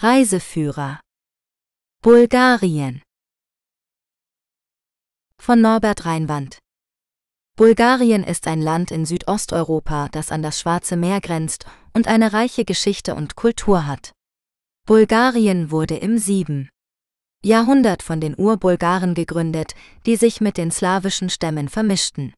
Reiseführer Bulgarien von Norbert Reinwand Bulgarien ist ein Land in Südosteuropa, das an das Schwarze Meer grenzt und eine reiche Geschichte und Kultur hat. Bulgarien wurde im 7. Jahrhundert von den Urbulgaren gegründet, die sich mit den slawischen Stämmen vermischten.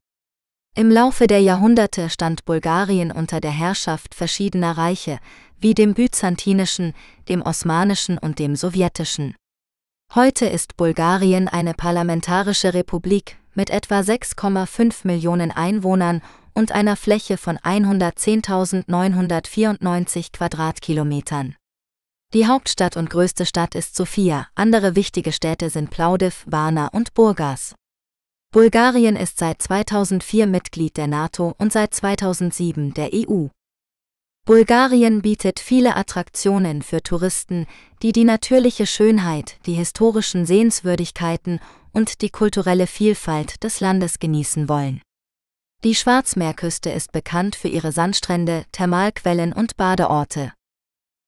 Im Laufe der Jahrhunderte stand Bulgarien unter der Herrschaft verschiedener Reiche, wie dem byzantinischen, dem osmanischen und dem sowjetischen. Heute ist Bulgarien eine parlamentarische Republik mit etwa 6,5 Millionen Einwohnern und einer Fläche von 110.994 Quadratkilometern. Die Hauptstadt und größte Stadt ist Sofia, andere wichtige Städte sind Plaudiv, Varna und Burgas. Bulgarien ist seit 2004 Mitglied der NATO und seit 2007 der EU. Bulgarien bietet viele Attraktionen für Touristen, die die natürliche Schönheit, die historischen Sehenswürdigkeiten und die kulturelle Vielfalt des Landes genießen wollen. Die Schwarzmeerküste ist bekannt für ihre Sandstrände, Thermalquellen und Badeorte.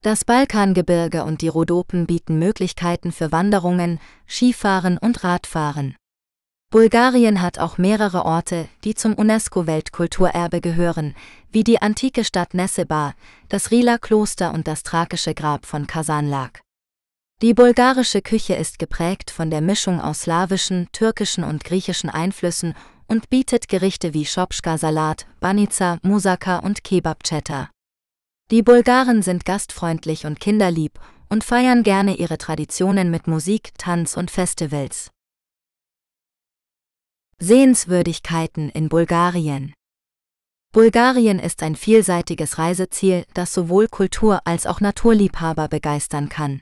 Das Balkangebirge und die Rhodopen bieten Möglichkeiten für Wanderungen, Skifahren und Radfahren. Bulgarien hat auch mehrere Orte, die zum UNESCO-Weltkulturerbe gehören, wie die antike Stadt Nessebar, das Rila-Kloster und das thrakische Grab von Kasanlak. Die bulgarische Küche ist geprägt von der Mischung aus slawischen, türkischen und griechischen Einflüssen und bietet Gerichte wie Schopschka-Salat, Banica, Musaka und Kebab-Cheta. Die Bulgaren sind gastfreundlich und kinderlieb und feiern gerne ihre Traditionen mit Musik, Tanz und Festivals. Sehenswürdigkeiten in Bulgarien Bulgarien ist ein vielseitiges Reiseziel, das sowohl Kultur- als auch Naturliebhaber begeistern kann.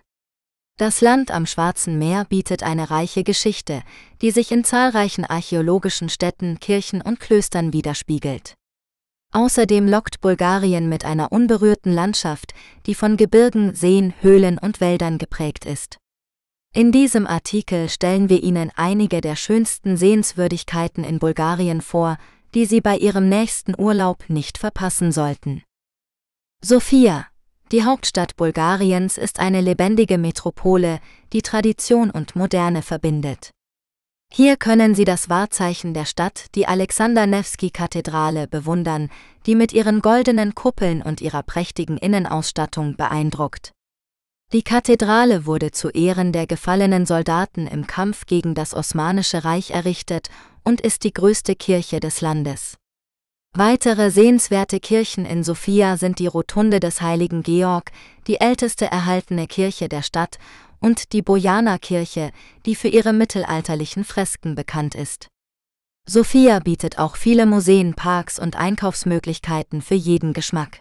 Das Land am Schwarzen Meer bietet eine reiche Geschichte, die sich in zahlreichen archäologischen Städten, Kirchen und Klöstern widerspiegelt. Außerdem lockt Bulgarien mit einer unberührten Landschaft, die von Gebirgen, Seen, Höhlen und Wäldern geprägt ist. In diesem Artikel stellen wir Ihnen einige der schönsten Sehenswürdigkeiten in Bulgarien vor, die Sie bei Ihrem nächsten Urlaub nicht verpassen sollten. Sofia, die Hauptstadt Bulgariens, ist eine lebendige Metropole, die Tradition und Moderne verbindet. Hier können Sie das Wahrzeichen der Stadt, die Alexander Nevsky kathedrale bewundern, die mit ihren goldenen Kuppeln und ihrer prächtigen Innenausstattung beeindruckt. Die Kathedrale wurde zu Ehren der gefallenen Soldaten im Kampf gegen das Osmanische Reich errichtet und ist die größte Kirche des Landes. Weitere sehenswerte Kirchen in Sofia sind die Rotunde des heiligen Georg, die älteste erhaltene Kirche der Stadt, und die Bojana-Kirche, die für ihre mittelalterlichen Fresken bekannt ist. Sofia bietet auch viele Museen, Parks und Einkaufsmöglichkeiten für jeden Geschmack.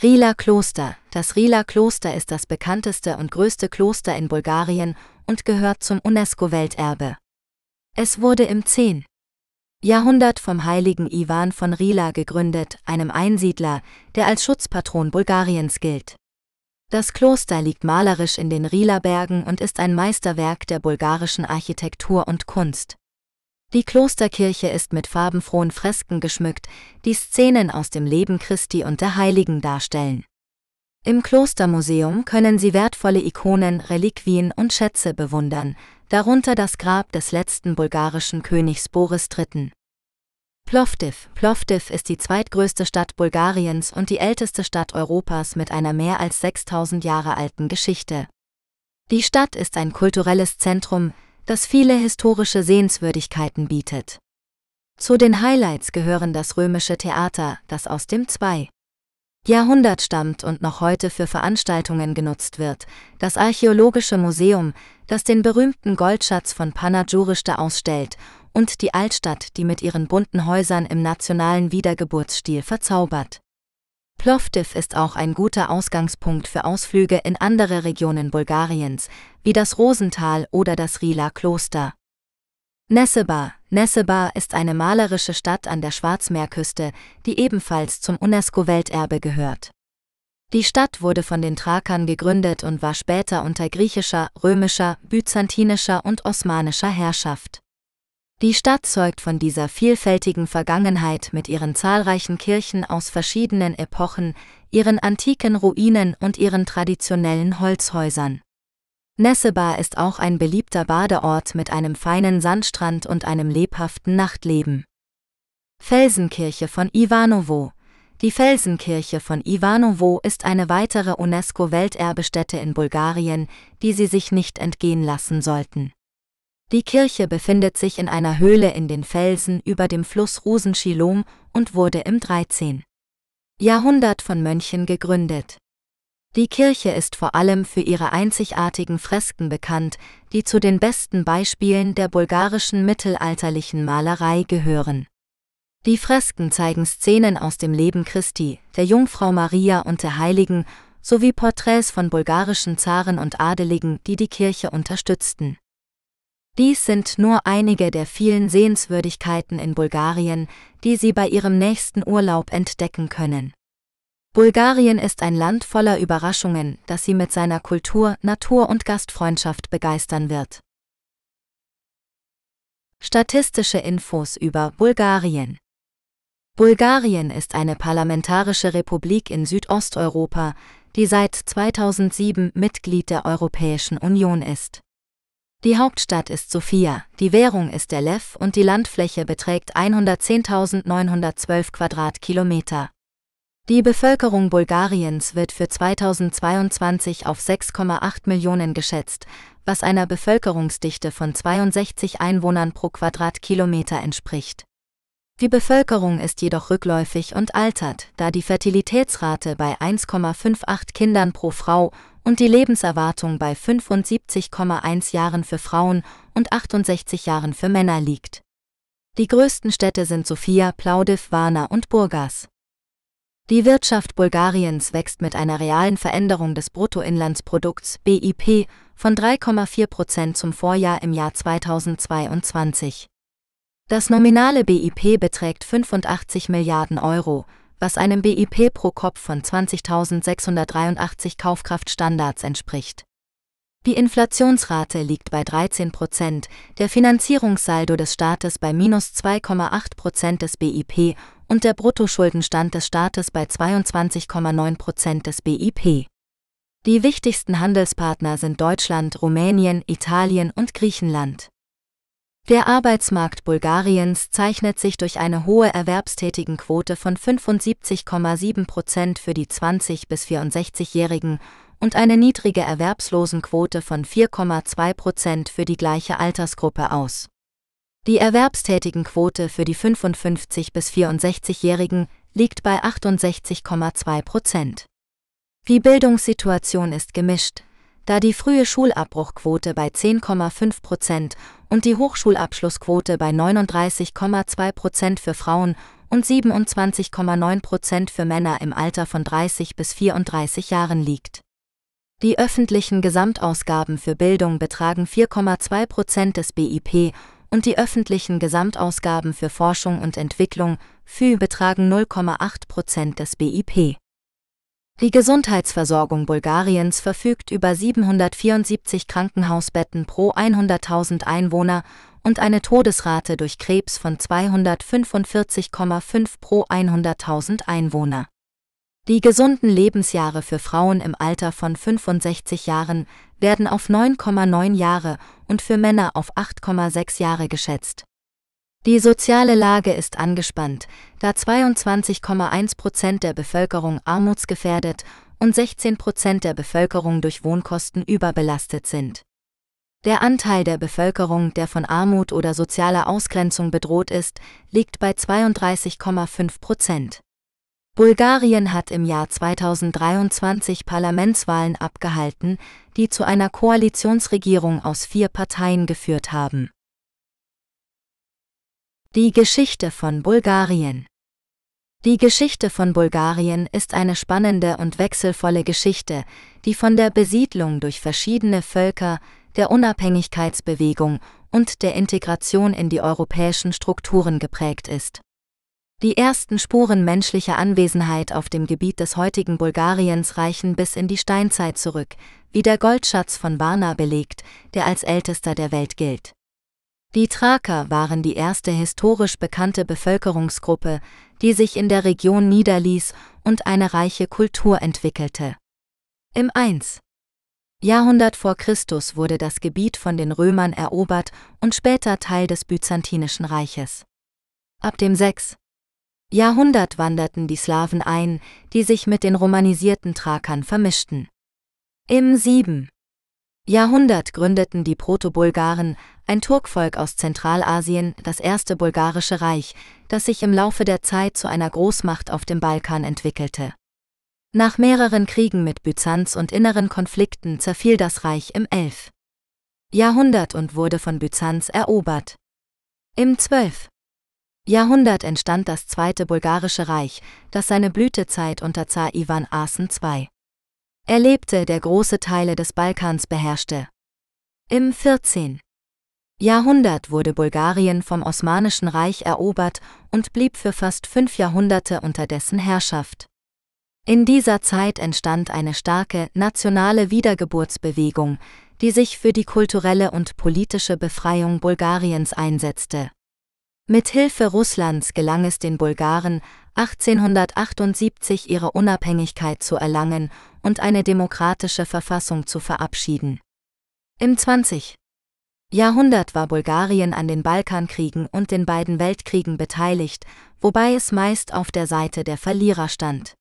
Rila Kloster Das Rila Kloster ist das bekannteste und größte Kloster in Bulgarien und gehört zum UNESCO-Welterbe. Es wurde im 10. Jahrhundert vom heiligen Iwan von Rila gegründet, einem Einsiedler, der als Schutzpatron Bulgariens gilt. Das Kloster liegt malerisch in den Rila-Bergen und ist ein Meisterwerk der bulgarischen Architektur und Kunst. Die Klosterkirche ist mit farbenfrohen Fresken geschmückt, die Szenen aus dem Leben Christi und der Heiligen darstellen. Im Klostermuseum können Sie wertvolle Ikonen, Reliquien und Schätze bewundern, darunter das Grab des letzten bulgarischen Königs Boris III. Plovdiv. Plovdiv ist die zweitgrößte Stadt Bulgariens und die älteste Stadt Europas mit einer mehr als 6000 Jahre alten Geschichte. Die Stadt ist ein kulturelles Zentrum, das viele historische Sehenswürdigkeiten bietet. Zu den Highlights gehören das römische Theater, das aus dem 2. Jahrhundert stammt und noch heute für Veranstaltungen genutzt wird, das archäologische Museum, das den berühmten Goldschatz von Panagurishta ausstellt, und die Altstadt, die mit ihren bunten Häusern im nationalen Wiedergeburtsstil verzaubert. Plovdiv ist auch ein guter Ausgangspunkt für Ausflüge in andere Regionen Bulgariens, wie das Rosental oder das Rila Kloster. Nessebar Nessebar ist eine malerische Stadt an der Schwarzmeerküste, die ebenfalls zum UNESCO-Welterbe gehört. Die Stadt wurde von den Thrakern gegründet und war später unter griechischer, römischer, byzantinischer und osmanischer Herrschaft die Stadt zeugt von dieser vielfältigen Vergangenheit mit ihren zahlreichen Kirchen aus verschiedenen Epochen, ihren antiken Ruinen und ihren traditionellen Holzhäusern. Nessebar ist auch ein beliebter Badeort mit einem feinen Sandstrand und einem lebhaften Nachtleben. Felsenkirche von Ivanovo Die Felsenkirche von Ivanovo ist eine weitere UNESCO-Welterbestätte in Bulgarien, die Sie sich nicht entgehen lassen sollten. Die Kirche befindet sich in einer Höhle in den Felsen über dem Fluss Rusenschilom und wurde im 13. Jahrhundert von Mönchen gegründet. Die Kirche ist vor allem für ihre einzigartigen Fresken bekannt, die zu den besten Beispielen der bulgarischen mittelalterlichen Malerei gehören. Die Fresken zeigen Szenen aus dem Leben Christi, der Jungfrau Maria und der Heiligen, sowie Porträts von bulgarischen Zaren und Adeligen, die die Kirche unterstützten. Dies sind nur einige der vielen Sehenswürdigkeiten in Bulgarien, die Sie bei Ihrem nächsten Urlaub entdecken können. Bulgarien ist ein Land voller Überraschungen, das Sie mit seiner Kultur, Natur und Gastfreundschaft begeistern wird. Statistische Infos über Bulgarien Bulgarien ist eine parlamentarische Republik in Südosteuropa, die seit 2007 Mitglied der Europäischen Union ist. Die Hauptstadt ist Sofia, die Währung ist der Lev und die Landfläche beträgt 110.912 Quadratkilometer. Die Bevölkerung Bulgariens wird für 2022 auf 6,8 Millionen geschätzt, was einer Bevölkerungsdichte von 62 Einwohnern pro Quadratkilometer entspricht. Die Bevölkerung ist jedoch rückläufig und altert, da die Fertilitätsrate bei 1,58 Kindern pro Frau und die Lebenserwartung bei 75,1 Jahren für Frauen und 68 Jahren für Männer liegt. Die größten Städte sind Sofia, Plaudiv, Varna und Burgas. Die Wirtschaft Bulgariens wächst mit einer realen Veränderung des Bruttoinlandsprodukts BIP von 3,4 Prozent zum Vorjahr im Jahr 2022. Das nominale BIP beträgt 85 Milliarden Euro, was einem BIP pro Kopf von 20.683 Kaufkraftstandards entspricht. Die Inflationsrate liegt bei 13 Prozent, der Finanzierungssaldo des Staates bei minus 2,8 Prozent des BIP und der Bruttoschuldenstand des Staates bei 22,9 Prozent des BIP. Die wichtigsten Handelspartner sind Deutschland, Rumänien, Italien und Griechenland. Der Arbeitsmarkt Bulgariens zeichnet sich durch eine hohe Erwerbstätigenquote von 75,7 Prozent für die 20- bis 64-Jährigen und eine niedrige Erwerbslosenquote von 4,2 Prozent für die gleiche Altersgruppe aus. Die Erwerbstätigenquote für die 55- bis 64-Jährigen liegt bei 68,2 Prozent. Die Bildungssituation ist gemischt, da die frühe Schulabbruchquote bei 10,5 Prozent und die Hochschulabschlussquote bei 39,2 Prozent für Frauen und 27,9 Prozent für Männer im Alter von 30 bis 34 Jahren liegt. Die öffentlichen Gesamtausgaben für Bildung betragen 4,2 Prozent des BIP und die öffentlichen Gesamtausgaben für Forschung und Entwicklung FÜ betragen 0,8 Prozent des BIP. Die Gesundheitsversorgung Bulgariens verfügt über 774 Krankenhausbetten pro 100.000 Einwohner und eine Todesrate durch Krebs von 245,5 pro 100.000 Einwohner. Die gesunden Lebensjahre für Frauen im Alter von 65 Jahren werden auf 9,9 Jahre und für Männer auf 8,6 Jahre geschätzt die soziale Lage ist angespannt, da 22,1 Prozent der Bevölkerung armutsgefährdet und 16 Prozent der Bevölkerung durch Wohnkosten überbelastet sind. Der Anteil der Bevölkerung, der von Armut oder sozialer Ausgrenzung bedroht ist, liegt bei 32,5 Prozent. Bulgarien hat im Jahr 2023 Parlamentswahlen abgehalten, die zu einer Koalitionsregierung aus vier Parteien geführt haben die Geschichte von Bulgarien Die Geschichte von Bulgarien ist eine spannende und wechselvolle Geschichte, die von der Besiedlung durch verschiedene Völker, der Unabhängigkeitsbewegung und der Integration in die europäischen Strukturen geprägt ist. Die ersten Spuren menschlicher Anwesenheit auf dem Gebiet des heutigen Bulgariens reichen bis in die Steinzeit zurück, wie der Goldschatz von Varna belegt, der als ältester der Welt gilt. Die Thraker waren die erste historisch bekannte Bevölkerungsgruppe, die sich in der Region niederließ und eine reiche Kultur entwickelte. Im 1. Jahrhundert vor Christus wurde das Gebiet von den Römern erobert und später Teil des Byzantinischen Reiches. Ab dem 6. Jahrhundert wanderten die Slawen ein, die sich mit den romanisierten Thrakern vermischten. Im 7. Jahrhundert gründeten die Proto-Bulgaren, ein Turkvolk aus Zentralasien, das erste bulgarische Reich, das sich im Laufe der Zeit zu einer Großmacht auf dem Balkan entwickelte. Nach mehreren Kriegen mit Byzanz und inneren Konflikten zerfiel das Reich im 11. Jahrhundert und wurde von Byzanz erobert. Im 12. Jahrhundert entstand das Zweite Bulgarische Reich, das seine Blütezeit unter Zar Ivan Asen II er lebte, der große Teile des Balkans beherrschte. Im 14. Jahrhundert wurde Bulgarien vom Osmanischen Reich erobert und blieb für fast fünf Jahrhunderte unter dessen Herrschaft. In dieser Zeit entstand eine starke nationale Wiedergeburtsbewegung, die sich für die kulturelle und politische Befreiung Bulgariens einsetzte. Mit Hilfe Russlands gelang es den Bulgaren, 1878 ihre Unabhängigkeit zu erlangen und eine demokratische Verfassung zu verabschieden. Im 20. Jahrhundert war Bulgarien an den Balkankriegen und den beiden Weltkriegen beteiligt, wobei es meist auf der Seite der Verlierer stand.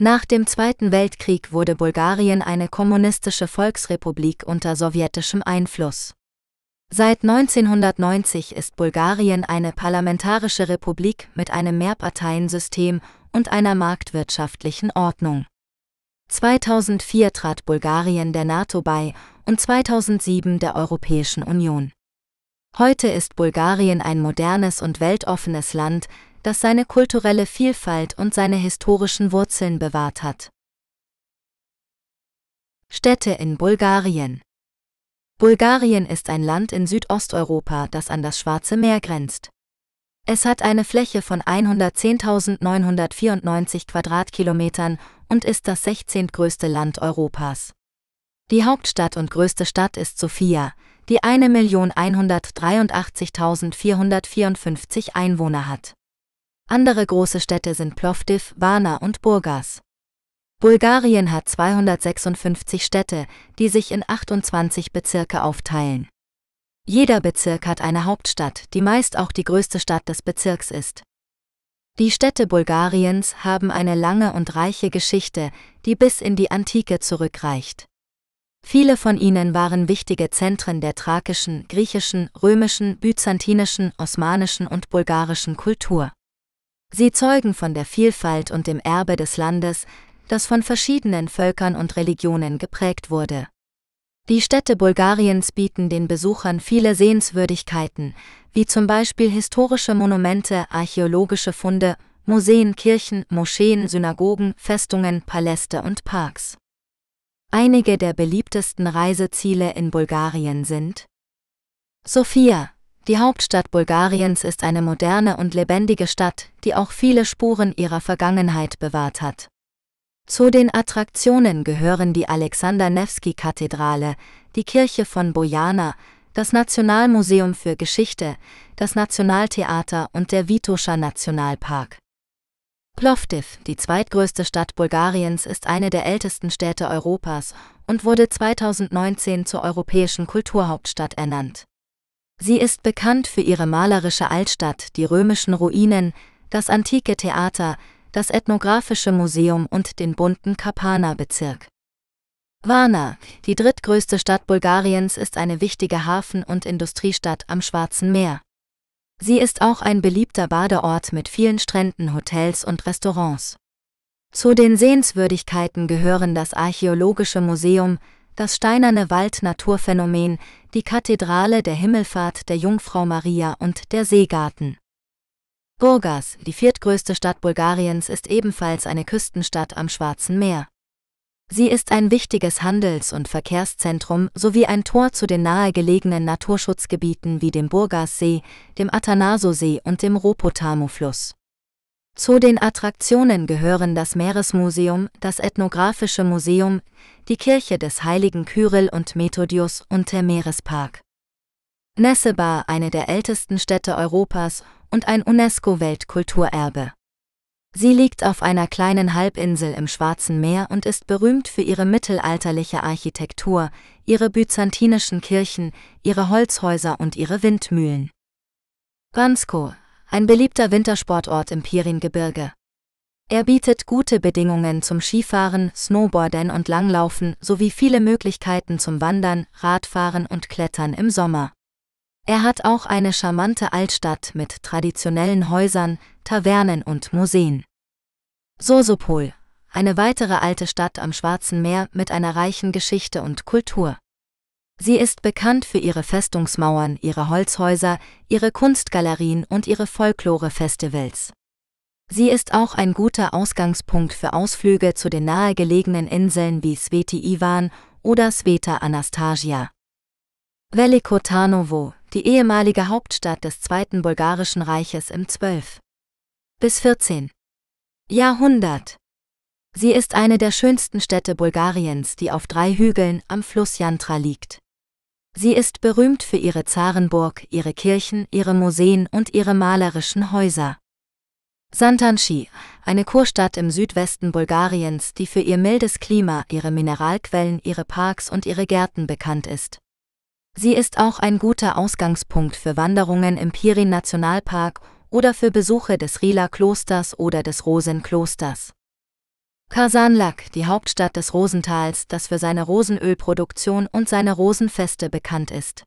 Nach dem Zweiten Weltkrieg wurde Bulgarien eine kommunistische Volksrepublik unter sowjetischem Einfluss. Seit 1990 ist Bulgarien eine parlamentarische Republik mit einem Mehrparteiensystem und einer marktwirtschaftlichen Ordnung. 2004 trat Bulgarien der NATO bei und 2007 der Europäischen Union. Heute ist Bulgarien ein modernes und weltoffenes Land, das seine kulturelle Vielfalt und seine historischen Wurzeln bewahrt hat. Städte in Bulgarien Bulgarien ist ein Land in Südosteuropa, das an das Schwarze Meer grenzt. Es hat eine Fläche von 110.994 Quadratkilometern und ist das 16. größte Land Europas. Die Hauptstadt und größte Stadt ist Sofia, die 1.183.454 Einwohner hat. Andere große Städte sind Plovdiv, Varna und Burgas. Bulgarien hat 256 Städte, die sich in 28 Bezirke aufteilen. Jeder Bezirk hat eine Hauptstadt, die meist auch die größte Stadt des Bezirks ist. Die Städte Bulgariens haben eine lange und reiche Geschichte, die bis in die Antike zurückreicht. Viele von ihnen waren wichtige Zentren der thrakischen, griechischen, römischen, byzantinischen, osmanischen und bulgarischen Kultur. Sie zeugen von der Vielfalt und dem Erbe des Landes, das von verschiedenen Völkern und Religionen geprägt wurde. Die Städte Bulgariens bieten den Besuchern viele Sehenswürdigkeiten, wie zum Beispiel historische Monumente, archäologische Funde, Museen, Kirchen, Moscheen, Synagogen, Festungen, Paläste und Parks. Einige der beliebtesten Reiseziele in Bulgarien sind Sofia. Die Hauptstadt Bulgariens ist eine moderne und lebendige Stadt, die auch viele Spuren ihrer Vergangenheit bewahrt hat. Zu den Attraktionen gehören die alexander Nevsky kathedrale die Kirche von Bojana, das Nationalmuseum für Geschichte, das Nationaltheater und der Vitoscher Nationalpark. Plovdiv, die zweitgrößte Stadt Bulgariens, ist eine der ältesten Städte Europas und wurde 2019 zur europäischen Kulturhauptstadt ernannt. Sie ist bekannt für ihre malerische Altstadt, die römischen Ruinen, das antike Theater, das Ethnographische Museum und den bunten Kapana-Bezirk. Varna, die drittgrößte Stadt Bulgariens, ist eine wichtige Hafen- und Industriestadt am Schwarzen Meer. Sie ist auch ein beliebter Badeort mit vielen Stränden, Hotels und Restaurants. Zu den Sehenswürdigkeiten gehören das Archäologische Museum, das steinerne Wald-Naturphänomen, die Kathedrale der Himmelfahrt der Jungfrau Maria und der Seegarten. Burgas, die viertgrößte Stadt Bulgariens, ist ebenfalls eine Küstenstadt am Schwarzen Meer. Sie ist ein wichtiges Handels- und Verkehrszentrum sowie ein Tor zu den nahegelegenen Naturschutzgebieten wie dem Burgassee, dem Atanasosee und dem Ropotamo-Fluss. Zu den Attraktionen gehören das Meeresmuseum, das Ethnographische Museum, die Kirche des heiligen Kyrill und Methodius und der Meerespark. Nessebar, eine der ältesten Städte Europas, und ein UNESCO-Weltkulturerbe. Sie liegt auf einer kleinen Halbinsel im Schwarzen Meer und ist berühmt für ihre mittelalterliche Architektur, ihre byzantinischen Kirchen, ihre Holzhäuser und ihre Windmühlen. Bansko, ein beliebter Wintersportort im Piringebirge. Er bietet gute Bedingungen zum Skifahren, Snowboarden und Langlaufen sowie viele Möglichkeiten zum Wandern, Radfahren und Klettern im Sommer. Er hat auch eine charmante Altstadt mit traditionellen Häusern, Tavernen und Museen. Sosopol, eine weitere alte Stadt am Schwarzen Meer mit einer reichen Geschichte und Kultur. Sie ist bekannt für ihre Festungsmauern, ihre Holzhäuser, ihre Kunstgalerien und ihre Folklore-Festivals. Sie ist auch ein guter Ausgangspunkt für Ausflüge zu den nahegelegenen Inseln wie Sveti Ivan oder Sveta Anastasia. Veliko Tarnovo, die ehemalige Hauptstadt des Zweiten Bulgarischen Reiches im 12. bis 14. Jahrhundert. Sie ist eine der schönsten Städte Bulgariens, die auf drei Hügeln am Fluss Jantra liegt. Sie ist berühmt für ihre Zarenburg, ihre Kirchen, ihre Museen und ihre malerischen Häuser. Santanci, eine Kurstadt im Südwesten Bulgariens, die für ihr mildes Klima, ihre Mineralquellen, ihre Parks und ihre Gärten bekannt ist. Sie ist auch ein guter Ausgangspunkt für Wanderungen im Pirin-Nationalpark oder für Besuche des Rila-Klosters oder des Rosenklosters. klosters Karsanlak, die Hauptstadt des Rosentals, das für seine Rosenölproduktion und seine Rosenfeste bekannt ist.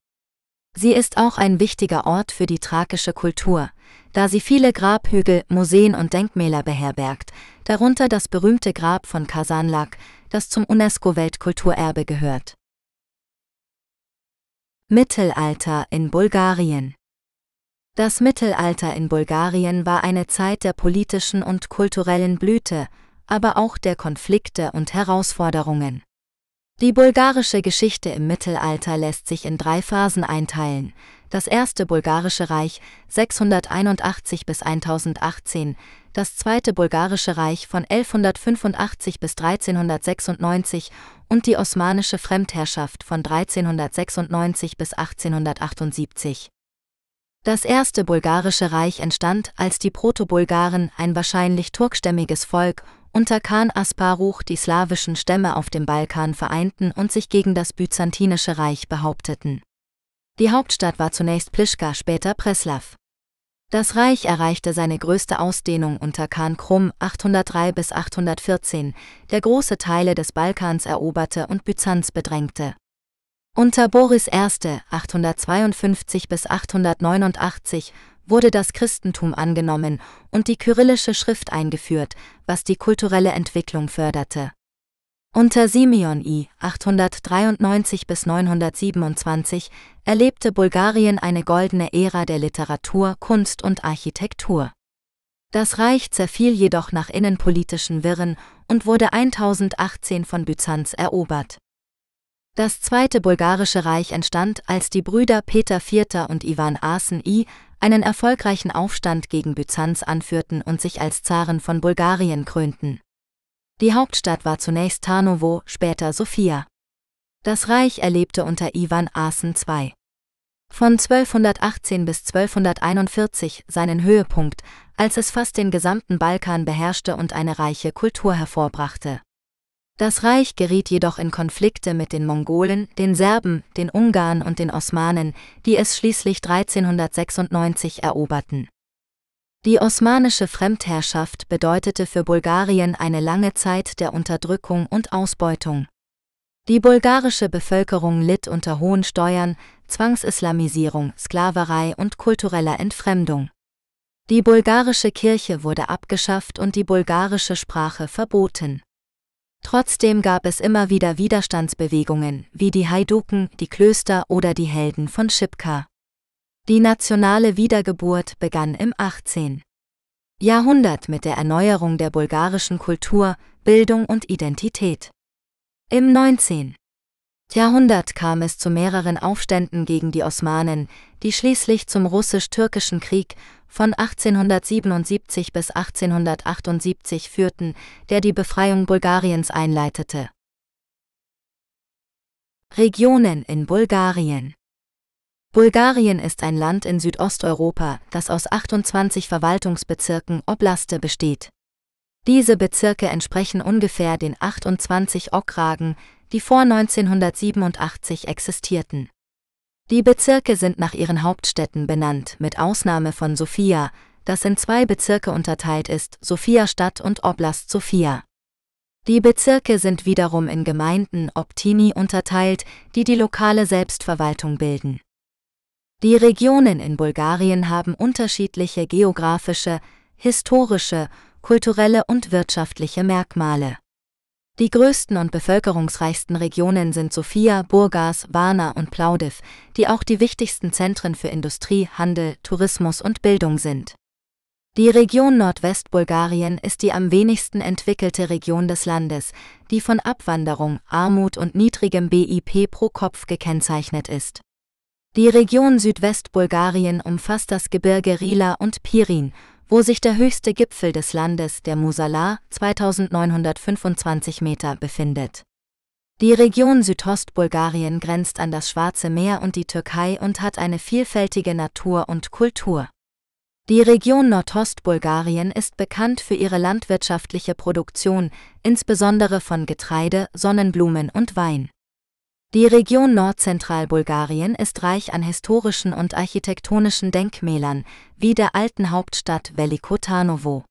Sie ist auch ein wichtiger Ort für die thrakische Kultur, da sie viele Grabhügel, Museen und Denkmäler beherbergt, darunter das berühmte Grab von Kasanlak, das zum UNESCO-Weltkulturerbe gehört. Mittelalter in Bulgarien Das Mittelalter in Bulgarien war eine Zeit der politischen und kulturellen Blüte, aber auch der Konflikte und Herausforderungen. Die bulgarische Geschichte im Mittelalter lässt sich in drei Phasen einteilen. Das erste bulgarische Reich 681 bis 1018, das zweite bulgarische Reich von 1185 bis 1396 und die osmanische Fremdherrschaft von 1396 bis 1878. Das erste bulgarische Reich entstand, als die Proto-Bulgaren, ein wahrscheinlich turkstämmiges Volk, unter Khan Asparuch die slawischen Stämme auf dem Balkan vereinten und sich gegen das byzantinische Reich behaupteten. Die Hauptstadt war zunächst Plischka, später Preslav. Das Reich erreichte seine größte Ausdehnung unter Khan Krum 803 bis 814, der große Teile des Balkans eroberte und Byzanz bedrängte. Unter Boris I. 852 bis 889 wurde das Christentum angenommen und die kyrillische Schrift eingeführt, was die kulturelle Entwicklung förderte. Unter Simeon I. 893 bis 927 erlebte Bulgarien eine goldene Ära der Literatur, Kunst und Architektur. Das Reich zerfiel jedoch nach innenpolitischen Wirren und wurde 1018 von Byzanz erobert. Das Zweite Bulgarische Reich entstand, als die Brüder Peter IV. und Ivan Asen I. einen erfolgreichen Aufstand gegen Byzanz anführten und sich als Zaren von Bulgarien krönten. Die Hauptstadt war zunächst Tarnowo, später Sofia. Das Reich erlebte unter Ivan Asen II. Von 1218 bis 1241 seinen Höhepunkt, als es fast den gesamten Balkan beherrschte und eine reiche Kultur hervorbrachte. Das Reich geriet jedoch in Konflikte mit den Mongolen, den Serben, den Ungarn und den Osmanen, die es schließlich 1396 eroberten. Die osmanische Fremdherrschaft bedeutete für Bulgarien eine lange Zeit der Unterdrückung und Ausbeutung. Die bulgarische Bevölkerung litt unter hohen Steuern, Zwangsislamisierung, Sklaverei und kultureller Entfremdung. Die bulgarische Kirche wurde abgeschafft und die bulgarische Sprache verboten. Trotzdem gab es immer wieder Widerstandsbewegungen, wie die Haiduken, die Klöster oder die Helden von Schipka. Die nationale Wiedergeburt begann im 18. Jahrhundert mit der Erneuerung der bulgarischen Kultur, Bildung und Identität. Im 19. Jahrhundert kam es zu mehreren Aufständen gegen die Osmanen, die schließlich zum russisch-türkischen Krieg von 1877 bis 1878 führten, der die Befreiung Bulgariens einleitete. Regionen in Bulgarien Bulgarien ist ein Land in Südosteuropa, das aus 28 Verwaltungsbezirken Oblaste besteht. Diese Bezirke entsprechen ungefähr den 28 Okragen, die vor 1987 existierten. Die Bezirke sind nach ihren Hauptstädten benannt, mit Ausnahme von Sofia, das in zwei Bezirke unterteilt ist, Sofia-Stadt und Oblast Sofia. Die Bezirke sind wiederum in Gemeinden Optini unterteilt, die die lokale Selbstverwaltung bilden. Die Regionen in Bulgarien haben unterschiedliche geografische, historische, kulturelle und wirtschaftliche Merkmale. Die größten und bevölkerungsreichsten Regionen sind Sofia, Burgas, Varna und Plaudiv, die auch die wichtigsten Zentren für Industrie, Handel, Tourismus und Bildung sind. Die Region Nordwestbulgarien ist die am wenigsten entwickelte Region des Landes, die von Abwanderung, Armut und niedrigem BIP pro Kopf gekennzeichnet ist. Die Region Südwestbulgarien umfasst das Gebirge Rila und Pirin, wo sich der höchste Gipfel des Landes, der Musala, 2925 Meter, befindet. Die Region Südostbulgarien grenzt an das Schwarze Meer und die Türkei und hat eine vielfältige Natur und Kultur. Die Region Nordostbulgarien ist bekannt für ihre landwirtschaftliche Produktion, insbesondere von Getreide, Sonnenblumen und Wein. Die Region Nordzentralbulgarien ist reich an historischen und architektonischen Denkmälern, wie der alten Hauptstadt Velikotanovo.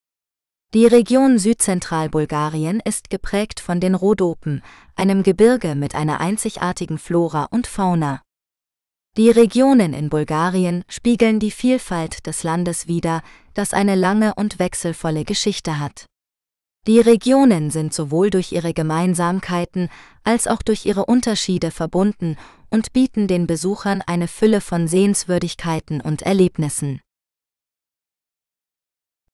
Die Region Südzentralbulgarien ist geprägt von den Rhodopen, einem Gebirge mit einer einzigartigen Flora und Fauna. Die Regionen in Bulgarien spiegeln die Vielfalt des Landes wider, das eine lange und wechselvolle Geschichte hat. Die Regionen sind sowohl durch ihre Gemeinsamkeiten als auch durch ihre Unterschiede verbunden und bieten den Besuchern eine Fülle von Sehenswürdigkeiten und Erlebnissen.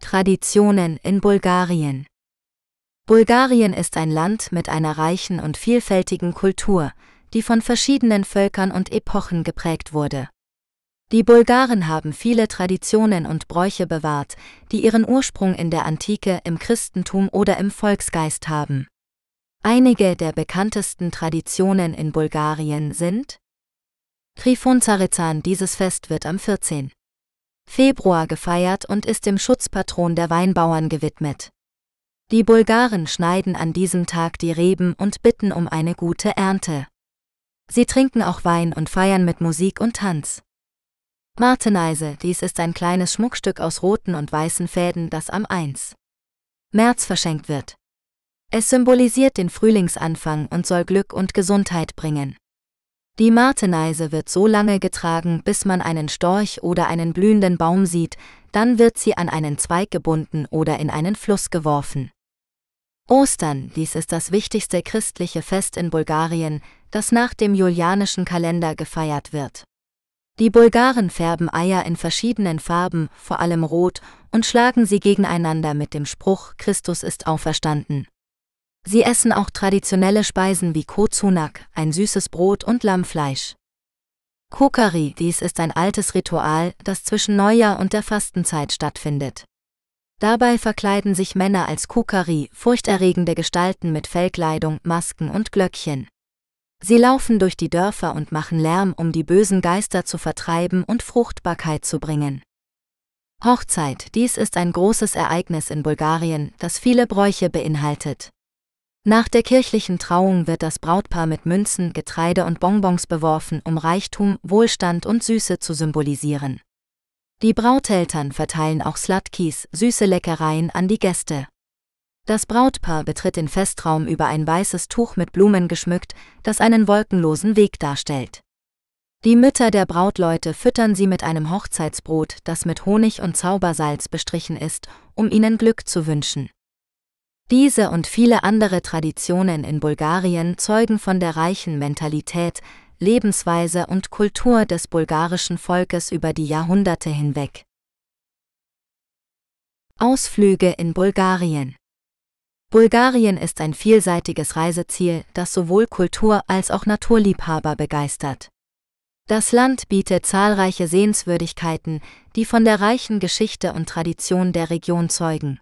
Traditionen in Bulgarien Bulgarien ist ein Land mit einer reichen und vielfältigen Kultur, die von verschiedenen Völkern und Epochen geprägt wurde. Die Bulgaren haben viele Traditionen und Bräuche bewahrt, die ihren Ursprung in der Antike, im Christentum oder im Volksgeist haben. Einige der bekanntesten Traditionen in Bulgarien sind Trifon Zarizan, dieses Fest wird am 14. Februar gefeiert und ist dem Schutzpatron der Weinbauern gewidmet. Die Bulgaren schneiden an diesem Tag die Reben und bitten um eine gute Ernte. Sie trinken auch Wein und feiern mit Musik und Tanz. Marteneise, dies ist ein kleines Schmuckstück aus roten und weißen Fäden, das am 1. März verschenkt wird. Es symbolisiert den Frühlingsanfang und soll Glück und Gesundheit bringen. Die Marteneise wird so lange getragen, bis man einen Storch oder einen blühenden Baum sieht, dann wird sie an einen Zweig gebunden oder in einen Fluss geworfen. Ostern, dies ist das wichtigste christliche Fest in Bulgarien, das nach dem julianischen Kalender gefeiert wird. Die Bulgaren färben Eier in verschiedenen Farben, vor allem rot, und schlagen sie gegeneinander mit dem Spruch Christus ist auferstanden. Sie essen auch traditionelle Speisen wie Kozunak, ein süßes Brot und Lammfleisch. Kokari, dies ist ein altes Ritual, das zwischen Neujahr und der Fastenzeit stattfindet. Dabei verkleiden sich Männer als Kukari, furchterregende Gestalten mit Fellkleidung, Masken und Glöckchen. Sie laufen durch die Dörfer und machen Lärm, um die bösen Geister zu vertreiben und Fruchtbarkeit zu bringen. Hochzeit, dies ist ein großes Ereignis in Bulgarien, das viele Bräuche beinhaltet. Nach der kirchlichen Trauung wird das Brautpaar mit Münzen, Getreide und Bonbons beworfen, um Reichtum, Wohlstand und Süße zu symbolisieren. Die Brauteltern verteilen auch Slutkis, süße Leckereien an die Gäste. Das Brautpaar betritt den Festraum über ein weißes Tuch mit Blumen geschmückt, das einen wolkenlosen Weg darstellt. Die Mütter der Brautleute füttern sie mit einem Hochzeitsbrot, das mit Honig und Zaubersalz bestrichen ist, um ihnen Glück zu wünschen. Diese und viele andere Traditionen in Bulgarien zeugen von der reichen Mentalität, Lebensweise und Kultur des bulgarischen Volkes über die Jahrhunderte hinweg. Ausflüge in Bulgarien Bulgarien ist ein vielseitiges Reiseziel, das sowohl Kultur- als auch Naturliebhaber begeistert. Das Land bietet zahlreiche Sehenswürdigkeiten, die von der reichen Geschichte und Tradition der Region zeugen.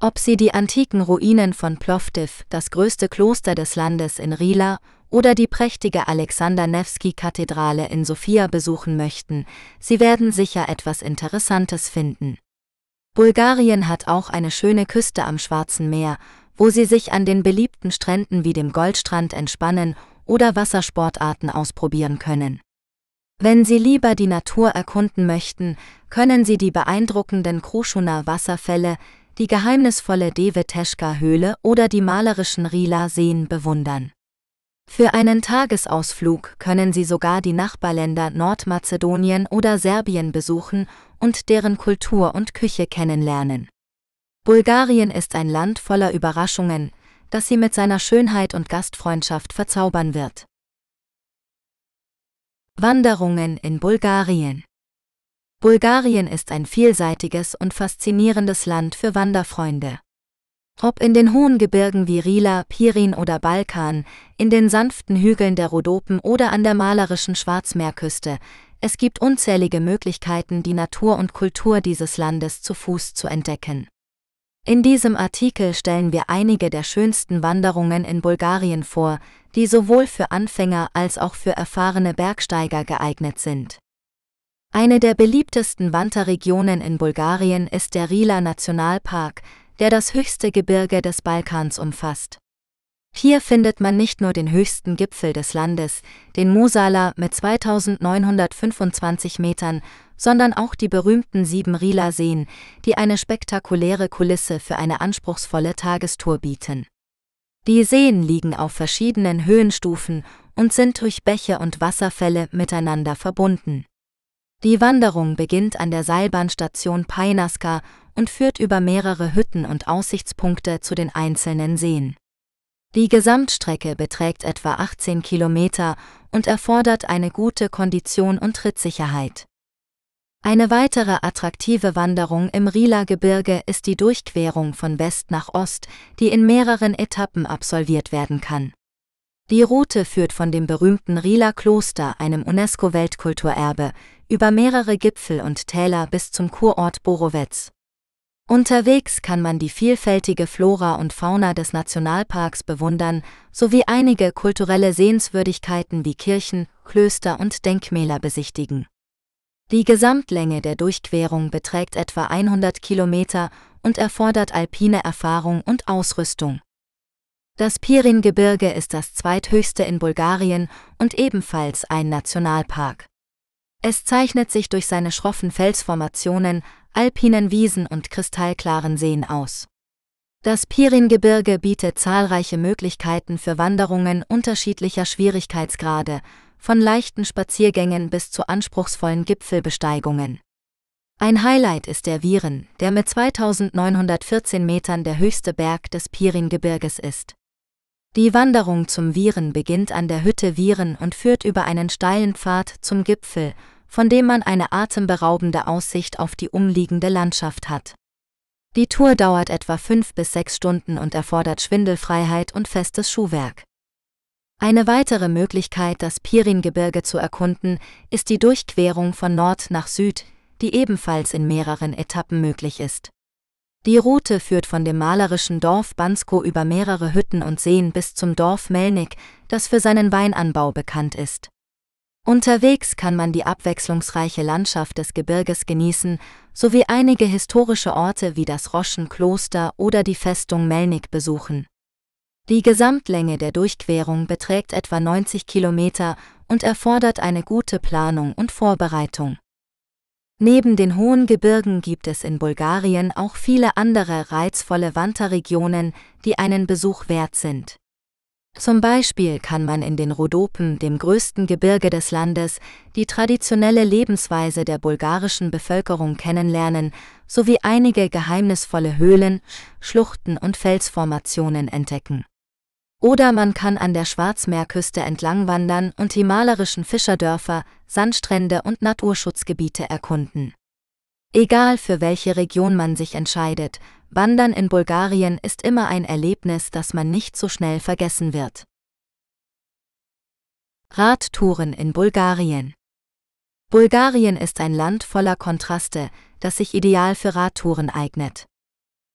Ob sie die antiken Ruinen von Plovdiv, das größte Kloster des Landes in Rila, oder die prächtige Alexander Newski-Kathedrale in Sofia besuchen möchten, sie werden sicher etwas Interessantes finden. Bulgarien hat auch eine schöne Küste am Schwarzen Meer, wo sie sich an den beliebten Stränden wie dem Goldstrand entspannen oder Wassersportarten ausprobieren können. Wenn Sie lieber die Natur erkunden möchten, können Sie die beeindruckenden Kroschuner Wasserfälle, die geheimnisvolle Deveteschka Höhle oder die malerischen Rila Seen bewundern. Für einen Tagesausflug können Sie sogar die Nachbarländer Nordmazedonien oder Serbien besuchen und deren Kultur und Küche kennenlernen. Bulgarien ist ein Land voller Überraschungen, das Sie mit seiner Schönheit und Gastfreundschaft verzaubern wird. Wanderungen in Bulgarien Bulgarien ist ein vielseitiges und faszinierendes Land für Wanderfreunde. Ob in den hohen Gebirgen wie Rila, Pirin oder Balkan, in den sanften Hügeln der Rhodopen oder an der malerischen Schwarzmeerküste, es gibt unzählige Möglichkeiten, die Natur und Kultur dieses Landes zu Fuß zu entdecken. In diesem Artikel stellen wir einige der schönsten Wanderungen in Bulgarien vor, die sowohl für Anfänger als auch für erfahrene Bergsteiger geeignet sind. Eine der beliebtesten Wanderregionen in Bulgarien ist der Rila Nationalpark, der das höchste Gebirge des Balkans umfasst. Hier findet man nicht nur den höchsten Gipfel des Landes, den Musala mit 2925 Metern, sondern auch die berühmten sieben Rila-Seen, die eine spektakuläre Kulisse für eine anspruchsvolle Tagestour bieten. Die Seen liegen auf verschiedenen Höhenstufen und sind durch Bäche und Wasserfälle miteinander verbunden. Die Wanderung beginnt an der Seilbahnstation Painaska und führt über mehrere Hütten und Aussichtspunkte zu den einzelnen Seen. Die Gesamtstrecke beträgt etwa 18 Kilometer und erfordert eine gute Kondition und Trittsicherheit. Eine weitere attraktive Wanderung im Rieler Gebirge ist die Durchquerung von West nach Ost, die in mehreren Etappen absolviert werden kann. Die Route führt von dem berühmten Rieler Kloster, einem UNESCO-Weltkulturerbe, über mehrere Gipfel und Täler bis zum Kurort Borowetz. Unterwegs kann man die vielfältige Flora und Fauna des Nationalparks bewundern, sowie einige kulturelle Sehenswürdigkeiten wie Kirchen, Klöster und Denkmäler besichtigen. Die Gesamtlänge der Durchquerung beträgt etwa 100 Kilometer und erfordert alpine Erfahrung und Ausrüstung. Das Pirin-Gebirge ist das zweithöchste in Bulgarien und ebenfalls ein Nationalpark. Es zeichnet sich durch seine schroffen Felsformationen, alpinen Wiesen und kristallklaren Seen aus. Das Pirin-Gebirge bietet zahlreiche Möglichkeiten für Wanderungen unterschiedlicher Schwierigkeitsgrade, von leichten Spaziergängen bis zu anspruchsvollen Gipfelbesteigungen. Ein Highlight ist der Viren, der mit 2914 Metern der höchste Berg des Pirin-Gebirges ist. Die Wanderung zum Viren beginnt an der Hütte Viren und führt über einen steilen Pfad zum Gipfel, von dem man eine atemberaubende Aussicht auf die umliegende Landschaft hat. Die Tour dauert etwa fünf bis sechs Stunden und erfordert Schwindelfreiheit und festes Schuhwerk. Eine weitere Möglichkeit, das Pirin-Gebirge zu erkunden, ist die Durchquerung von Nord nach Süd, die ebenfalls in mehreren Etappen möglich ist. Die Route führt von dem malerischen Dorf Bansko über mehrere Hütten und Seen bis zum Dorf Melnik, das für seinen Weinanbau bekannt ist. Unterwegs kann man die abwechslungsreiche Landschaft des Gebirges genießen, sowie einige historische Orte wie das Roschenkloster oder die Festung Melnik besuchen. Die Gesamtlänge der Durchquerung beträgt etwa 90 Kilometer und erfordert eine gute Planung und Vorbereitung. Neben den hohen Gebirgen gibt es in Bulgarien auch viele andere reizvolle Wanderregionen, die einen Besuch wert sind. Zum Beispiel kann man in den Rhodopen, dem größten Gebirge des Landes, die traditionelle Lebensweise der bulgarischen Bevölkerung kennenlernen, sowie einige geheimnisvolle Höhlen, Schluchten und Felsformationen entdecken. Oder man kann an der Schwarzmeerküste entlangwandern und die malerischen Fischerdörfer, Sandstrände und Naturschutzgebiete erkunden. Egal für welche Region man sich entscheidet, Wandern in Bulgarien ist immer ein Erlebnis, das man nicht so schnell vergessen wird. Radtouren in Bulgarien Bulgarien ist ein Land voller Kontraste, das sich ideal für Radtouren eignet.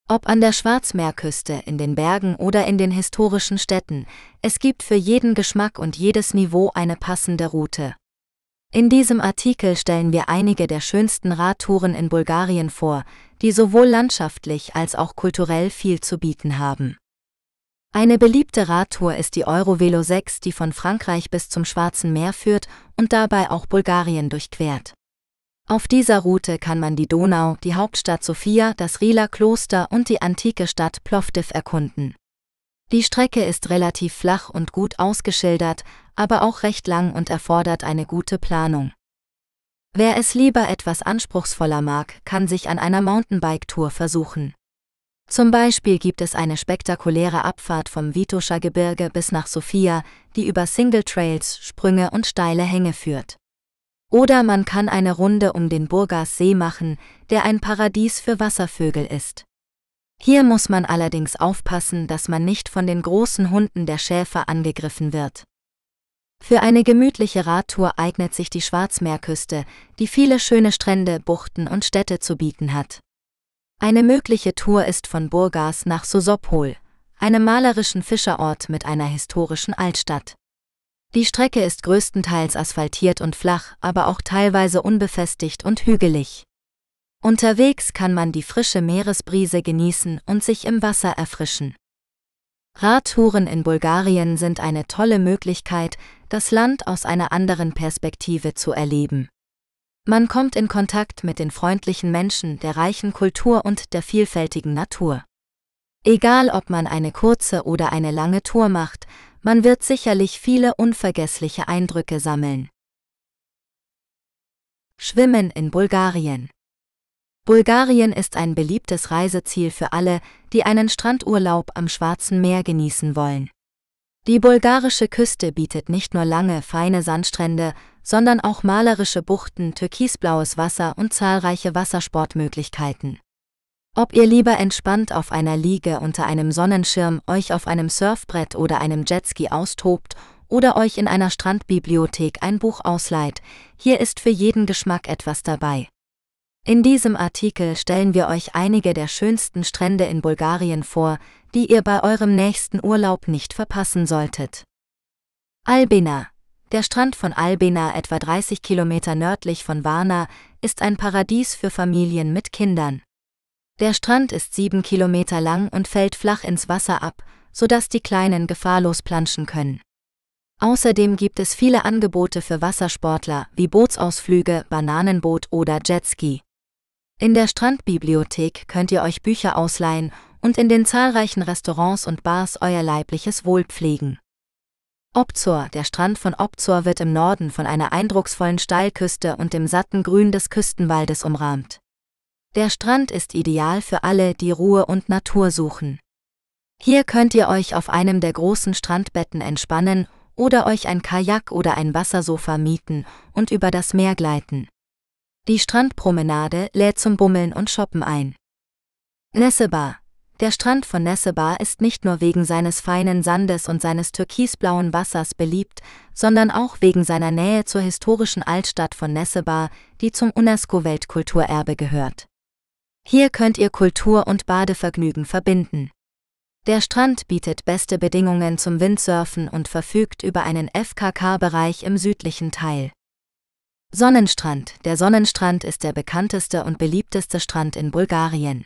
Ob an der Schwarzmeerküste, in den Bergen oder in den historischen Städten, es gibt für jeden Geschmack und jedes Niveau eine passende Route. In diesem Artikel stellen wir einige der schönsten Radtouren in Bulgarien vor, die sowohl landschaftlich als auch kulturell viel zu bieten haben. Eine beliebte Radtour ist die Eurovelo 6, die von Frankreich bis zum Schwarzen Meer führt und dabei auch Bulgarien durchquert. Auf dieser Route kann man die Donau, die Hauptstadt Sofia, das Rila Kloster und die antike Stadt Plovdiv erkunden. Die Strecke ist relativ flach und gut ausgeschildert, aber auch recht lang und erfordert eine gute Planung. Wer es lieber etwas anspruchsvoller mag, kann sich an einer Mountainbike-Tour versuchen. Zum Beispiel gibt es eine spektakuläre Abfahrt vom Vitoscher Gebirge bis nach Sofia, die über Single Trails, Sprünge und steile Hänge führt. Oder man kann eine Runde um den Burgas See machen, der ein Paradies für Wasservögel ist. Hier muss man allerdings aufpassen, dass man nicht von den großen Hunden der Schäfer angegriffen wird. Für eine gemütliche Radtour eignet sich die Schwarzmeerküste, die viele schöne Strände, Buchten und Städte zu bieten hat. Eine mögliche Tour ist von Burgas nach Sosopol, einem malerischen Fischerort mit einer historischen Altstadt. Die Strecke ist größtenteils asphaltiert und flach, aber auch teilweise unbefestigt und hügelig. Unterwegs kann man die frische Meeresbrise genießen und sich im Wasser erfrischen. Radtouren in Bulgarien sind eine tolle Möglichkeit, das Land aus einer anderen Perspektive zu erleben. Man kommt in Kontakt mit den freundlichen Menschen, der reichen Kultur und der vielfältigen Natur. Egal ob man eine kurze oder eine lange Tour macht, man wird sicherlich viele unvergessliche Eindrücke sammeln. Schwimmen in Bulgarien Bulgarien ist ein beliebtes Reiseziel für alle, die einen Strandurlaub am Schwarzen Meer genießen wollen. Die bulgarische Küste bietet nicht nur lange, feine Sandstrände, sondern auch malerische Buchten, türkisblaues Wasser und zahlreiche Wassersportmöglichkeiten. Ob ihr lieber entspannt auf einer Liege unter einem Sonnenschirm euch auf einem Surfbrett oder einem Jetski austobt oder euch in einer Strandbibliothek ein Buch ausleiht, hier ist für jeden Geschmack etwas dabei. In diesem Artikel stellen wir euch einige der schönsten Strände in Bulgarien vor, die ihr bei eurem nächsten Urlaub nicht verpassen solltet. Albina. Der Strand von Albina, etwa 30 Kilometer nördlich von Varna, ist ein Paradies für Familien mit Kindern. Der Strand ist sieben Kilometer lang und fällt flach ins Wasser ab, sodass die Kleinen gefahrlos planschen können. Außerdem gibt es viele Angebote für Wassersportler, wie Bootsausflüge, Bananenboot oder Jetski. In der Strandbibliothek könnt ihr euch Bücher ausleihen und in den zahlreichen Restaurants und Bars euer leibliches Wohl pflegen. Obzor, der Strand von Obzor wird im Norden von einer eindrucksvollen Steilküste und dem satten Grün des Küstenwaldes umrahmt. Der Strand ist ideal für alle, die Ruhe und Natur suchen. Hier könnt ihr euch auf einem der großen Strandbetten entspannen oder euch ein Kajak oder ein Wassersofa mieten und über das Meer gleiten. Die Strandpromenade lädt zum Bummeln und Shoppen ein. Nessebar. Der Strand von Nessebar ist nicht nur wegen seines feinen Sandes und seines türkisblauen Wassers beliebt, sondern auch wegen seiner Nähe zur historischen Altstadt von Nessebar, die zum UNESCO-Weltkulturerbe gehört. Hier könnt ihr Kultur und Badevergnügen verbinden. Der Strand bietet beste Bedingungen zum Windsurfen und verfügt über einen FKK-Bereich im südlichen Teil. Sonnenstrand. Der Sonnenstrand ist der bekannteste und beliebteste Strand in Bulgarien.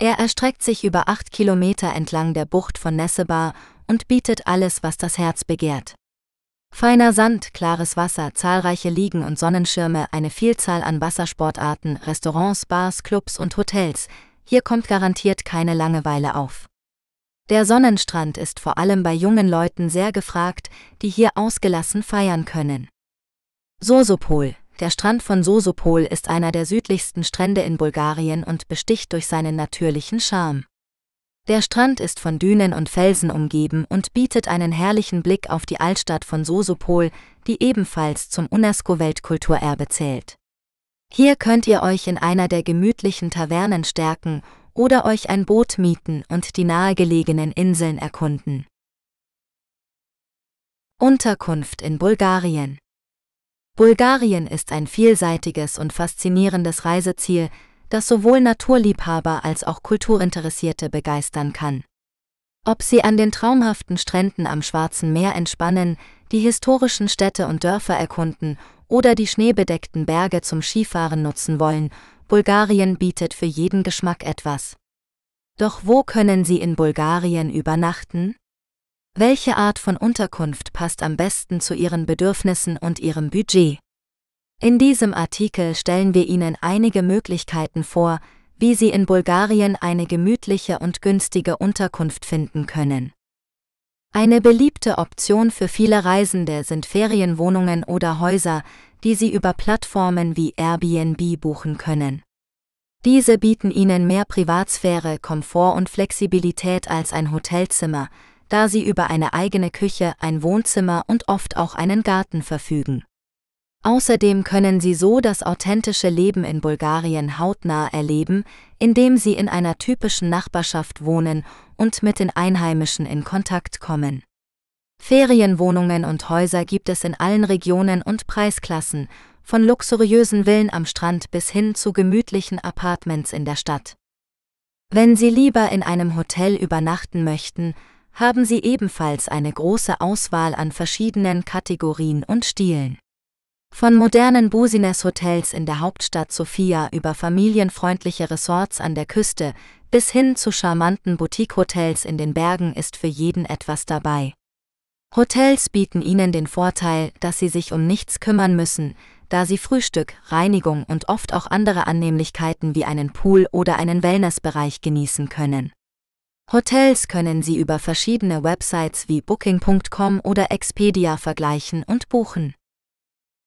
Er erstreckt sich über acht Kilometer entlang der Bucht von Nessebar und bietet alles, was das Herz begehrt. Feiner Sand, klares Wasser, zahlreiche Liegen und Sonnenschirme, eine Vielzahl an Wassersportarten, Restaurants, Bars, Clubs und Hotels, hier kommt garantiert keine Langeweile auf. Der Sonnenstrand ist vor allem bei jungen Leuten sehr gefragt, die hier ausgelassen feiern können. Sosopol Der Strand von Sosopol ist einer der südlichsten Strände in Bulgarien und besticht durch seinen natürlichen Charme. Der Strand ist von Dünen und Felsen umgeben und bietet einen herrlichen Blick auf die Altstadt von Sosopol, die ebenfalls zum UNESCO-Weltkulturerbe zählt. Hier könnt ihr euch in einer der gemütlichen Tavernen stärken oder euch ein Boot mieten und die nahegelegenen Inseln erkunden. Unterkunft in Bulgarien Bulgarien ist ein vielseitiges und faszinierendes Reiseziel, das sowohl Naturliebhaber als auch Kulturinteressierte begeistern kann. Ob sie an den traumhaften Stränden am Schwarzen Meer entspannen, die historischen Städte und Dörfer erkunden oder die schneebedeckten Berge zum Skifahren nutzen wollen, Bulgarien bietet für jeden Geschmack etwas. Doch wo können Sie in Bulgarien übernachten? Welche Art von Unterkunft passt am besten zu Ihren Bedürfnissen und Ihrem Budget? In diesem Artikel stellen wir Ihnen einige Möglichkeiten vor, wie Sie in Bulgarien eine gemütliche und günstige Unterkunft finden können. Eine beliebte Option für viele Reisende sind Ferienwohnungen oder Häuser, die Sie über Plattformen wie Airbnb buchen können. Diese bieten Ihnen mehr Privatsphäre, Komfort und Flexibilität als ein Hotelzimmer, da sie über eine eigene Küche, ein Wohnzimmer und oft auch einen Garten verfügen. Außerdem können Sie so das authentische Leben in Bulgarien hautnah erleben, indem Sie in einer typischen Nachbarschaft wohnen und mit den Einheimischen in Kontakt kommen. Ferienwohnungen und Häuser gibt es in allen Regionen und Preisklassen, von luxuriösen Villen am Strand bis hin zu gemütlichen Apartments in der Stadt. Wenn Sie lieber in einem Hotel übernachten möchten, haben sie ebenfalls eine große Auswahl an verschiedenen Kategorien und Stilen. Von modernen Business-Hotels in der Hauptstadt Sofia über familienfreundliche Resorts an der Küste bis hin zu charmanten Boutique-Hotels in den Bergen ist für jeden etwas dabei. Hotels bieten ihnen den Vorteil, dass sie sich um nichts kümmern müssen, da sie Frühstück, Reinigung und oft auch andere Annehmlichkeiten wie einen Pool oder einen Wellnessbereich genießen können. Hotels können Sie über verschiedene Websites wie Booking.com oder Expedia vergleichen und buchen.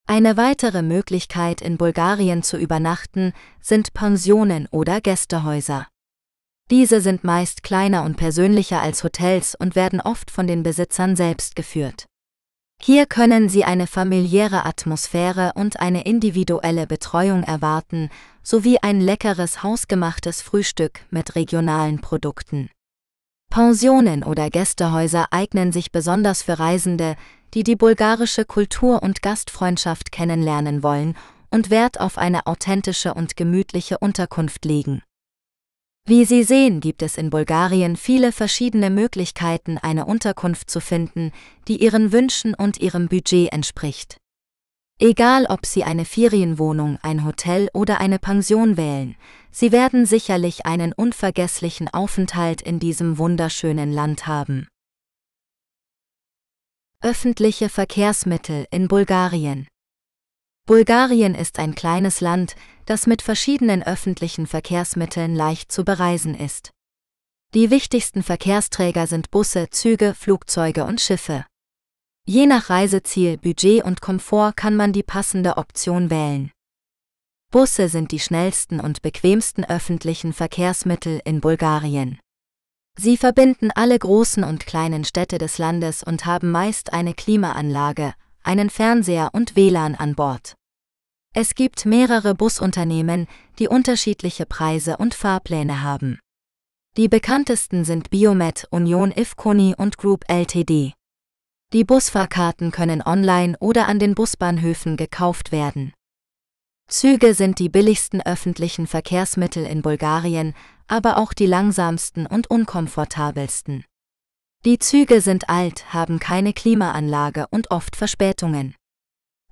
Eine weitere Möglichkeit in Bulgarien zu übernachten sind Pensionen oder Gästehäuser. Diese sind meist kleiner und persönlicher als Hotels und werden oft von den Besitzern selbst geführt. Hier können Sie eine familiäre Atmosphäre und eine individuelle Betreuung erwarten, sowie ein leckeres hausgemachtes Frühstück mit regionalen Produkten. Pensionen oder Gästehäuser eignen sich besonders für Reisende, die die bulgarische Kultur und Gastfreundschaft kennenlernen wollen und Wert auf eine authentische und gemütliche Unterkunft legen. Wie Sie sehen, gibt es in Bulgarien viele verschiedene Möglichkeiten, eine Unterkunft zu finden, die Ihren Wünschen und Ihrem Budget entspricht. Egal ob Sie eine Ferienwohnung, ein Hotel oder eine Pension wählen, Sie werden sicherlich einen unvergesslichen Aufenthalt in diesem wunderschönen Land haben. Öffentliche Verkehrsmittel in Bulgarien Bulgarien ist ein kleines Land, das mit verschiedenen öffentlichen Verkehrsmitteln leicht zu bereisen ist. Die wichtigsten Verkehrsträger sind Busse, Züge, Flugzeuge und Schiffe. Je nach Reiseziel, Budget und Komfort kann man die passende Option wählen. Busse sind die schnellsten und bequemsten öffentlichen Verkehrsmittel in Bulgarien. Sie verbinden alle großen und kleinen Städte des Landes und haben meist eine Klimaanlage, einen Fernseher und WLAN an Bord. Es gibt mehrere Busunternehmen, die unterschiedliche Preise und Fahrpläne haben. Die bekanntesten sind Biomet, Union Ifconi und Group Ltd. Die Busfahrkarten können online oder an den Busbahnhöfen gekauft werden. Züge sind die billigsten öffentlichen Verkehrsmittel in Bulgarien, aber auch die langsamsten und unkomfortabelsten. Die Züge sind alt, haben keine Klimaanlage und oft Verspätungen.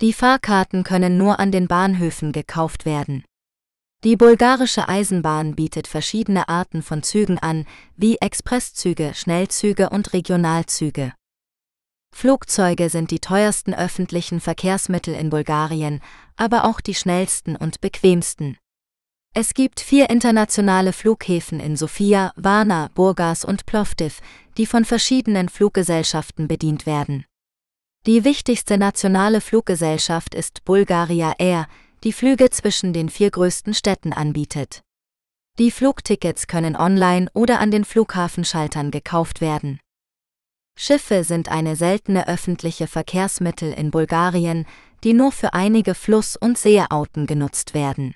Die Fahrkarten können nur an den Bahnhöfen gekauft werden. Die bulgarische Eisenbahn bietet verschiedene Arten von Zügen an, wie Expresszüge, Schnellzüge und Regionalzüge. Flugzeuge sind die teuersten öffentlichen Verkehrsmittel in Bulgarien, aber auch die schnellsten und bequemsten. Es gibt vier internationale Flughäfen in Sofia, Varna, Burgas und Plovdiv, die von verschiedenen Fluggesellschaften bedient werden. Die wichtigste nationale Fluggesellschaft ist Bulgaria Air, die Flüge zwischen den vier größten Städten anbietet. Die Flugtickets können online oder an den Flughafenschaltern gekauft werden. Schiffe sind eine seltene öffentliche Verkehrsmittel in Bulgarien, die nur für einige Fluss- und Seeauten genutzt werden.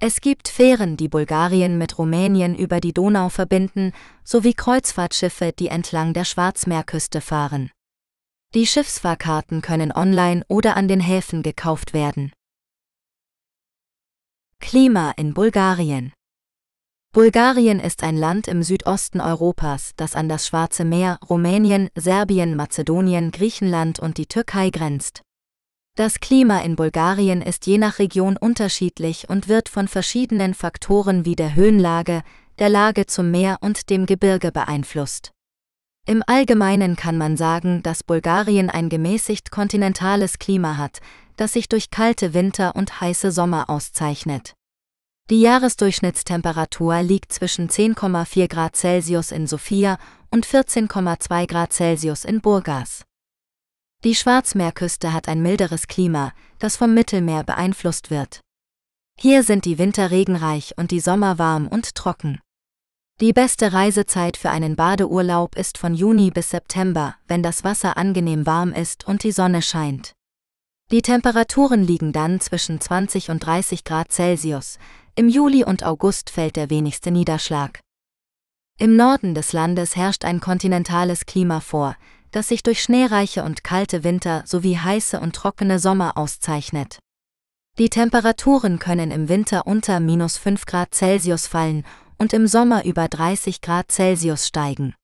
Es gibt Fähren, die Bulgarien mit Rumänien über die Donau verbinden, sowie Kreuzfahrtschiffe, die entlang der Schwarzmeerküste fahren. Die Schiffsfahrkarten können online oder an den Häfen gekauft werden. Klima in Bulgarien Bulgarien ist ein Land im Südosten Europas, das an das Schwarze Meer, Rumänien, Serbien, Mazedonien, Griechenland und die Türkei grenzt. Das Klima in Bulgarien ist je nach Region unterschiedlich und wird von verschiedenen Faktoren wie der Höhenlage, der Lage zum Meer und dem Gebirge beeinflusst. Im Allgemeinen kann man sagen, dass Bulgarien ein gemäßigt kontinentales Klima hat, das sich durch kalte Winter und heiße Sommer auszeichnet. Die Jahresdurchschnittstemperatur liegt zwischen 10,4 Grad Celsius in Sofia und 14,2 Grad Celsius in Burgas. Die Schwarzmeerküste hat ein milderes Klima, das vom Mittelmeer beeinflusst wird. Hier sind die Winter regenreich und die Sommer warm und trocken. Die beste Reisezeit für einen Badeurlaub ist von Juni bis September, wenn das Wasser angenehm warm ist und die Sonne scheint. Die Temperaturen liegen dann zwischen 20 und 30 Grad Celsius, im Juli und August fällt der wenigste Niederschlag. Im Norden des Landes herrscht ein kontinentales Klima vor, das sich durch schneereiche und kalte Winter sowie heiße und trockene Sommer auszeichnet. Die Temperaturen können im Winter unter minus 5 Grad Celsius fallen und im Sommer über 30 Grad Celsius steigen.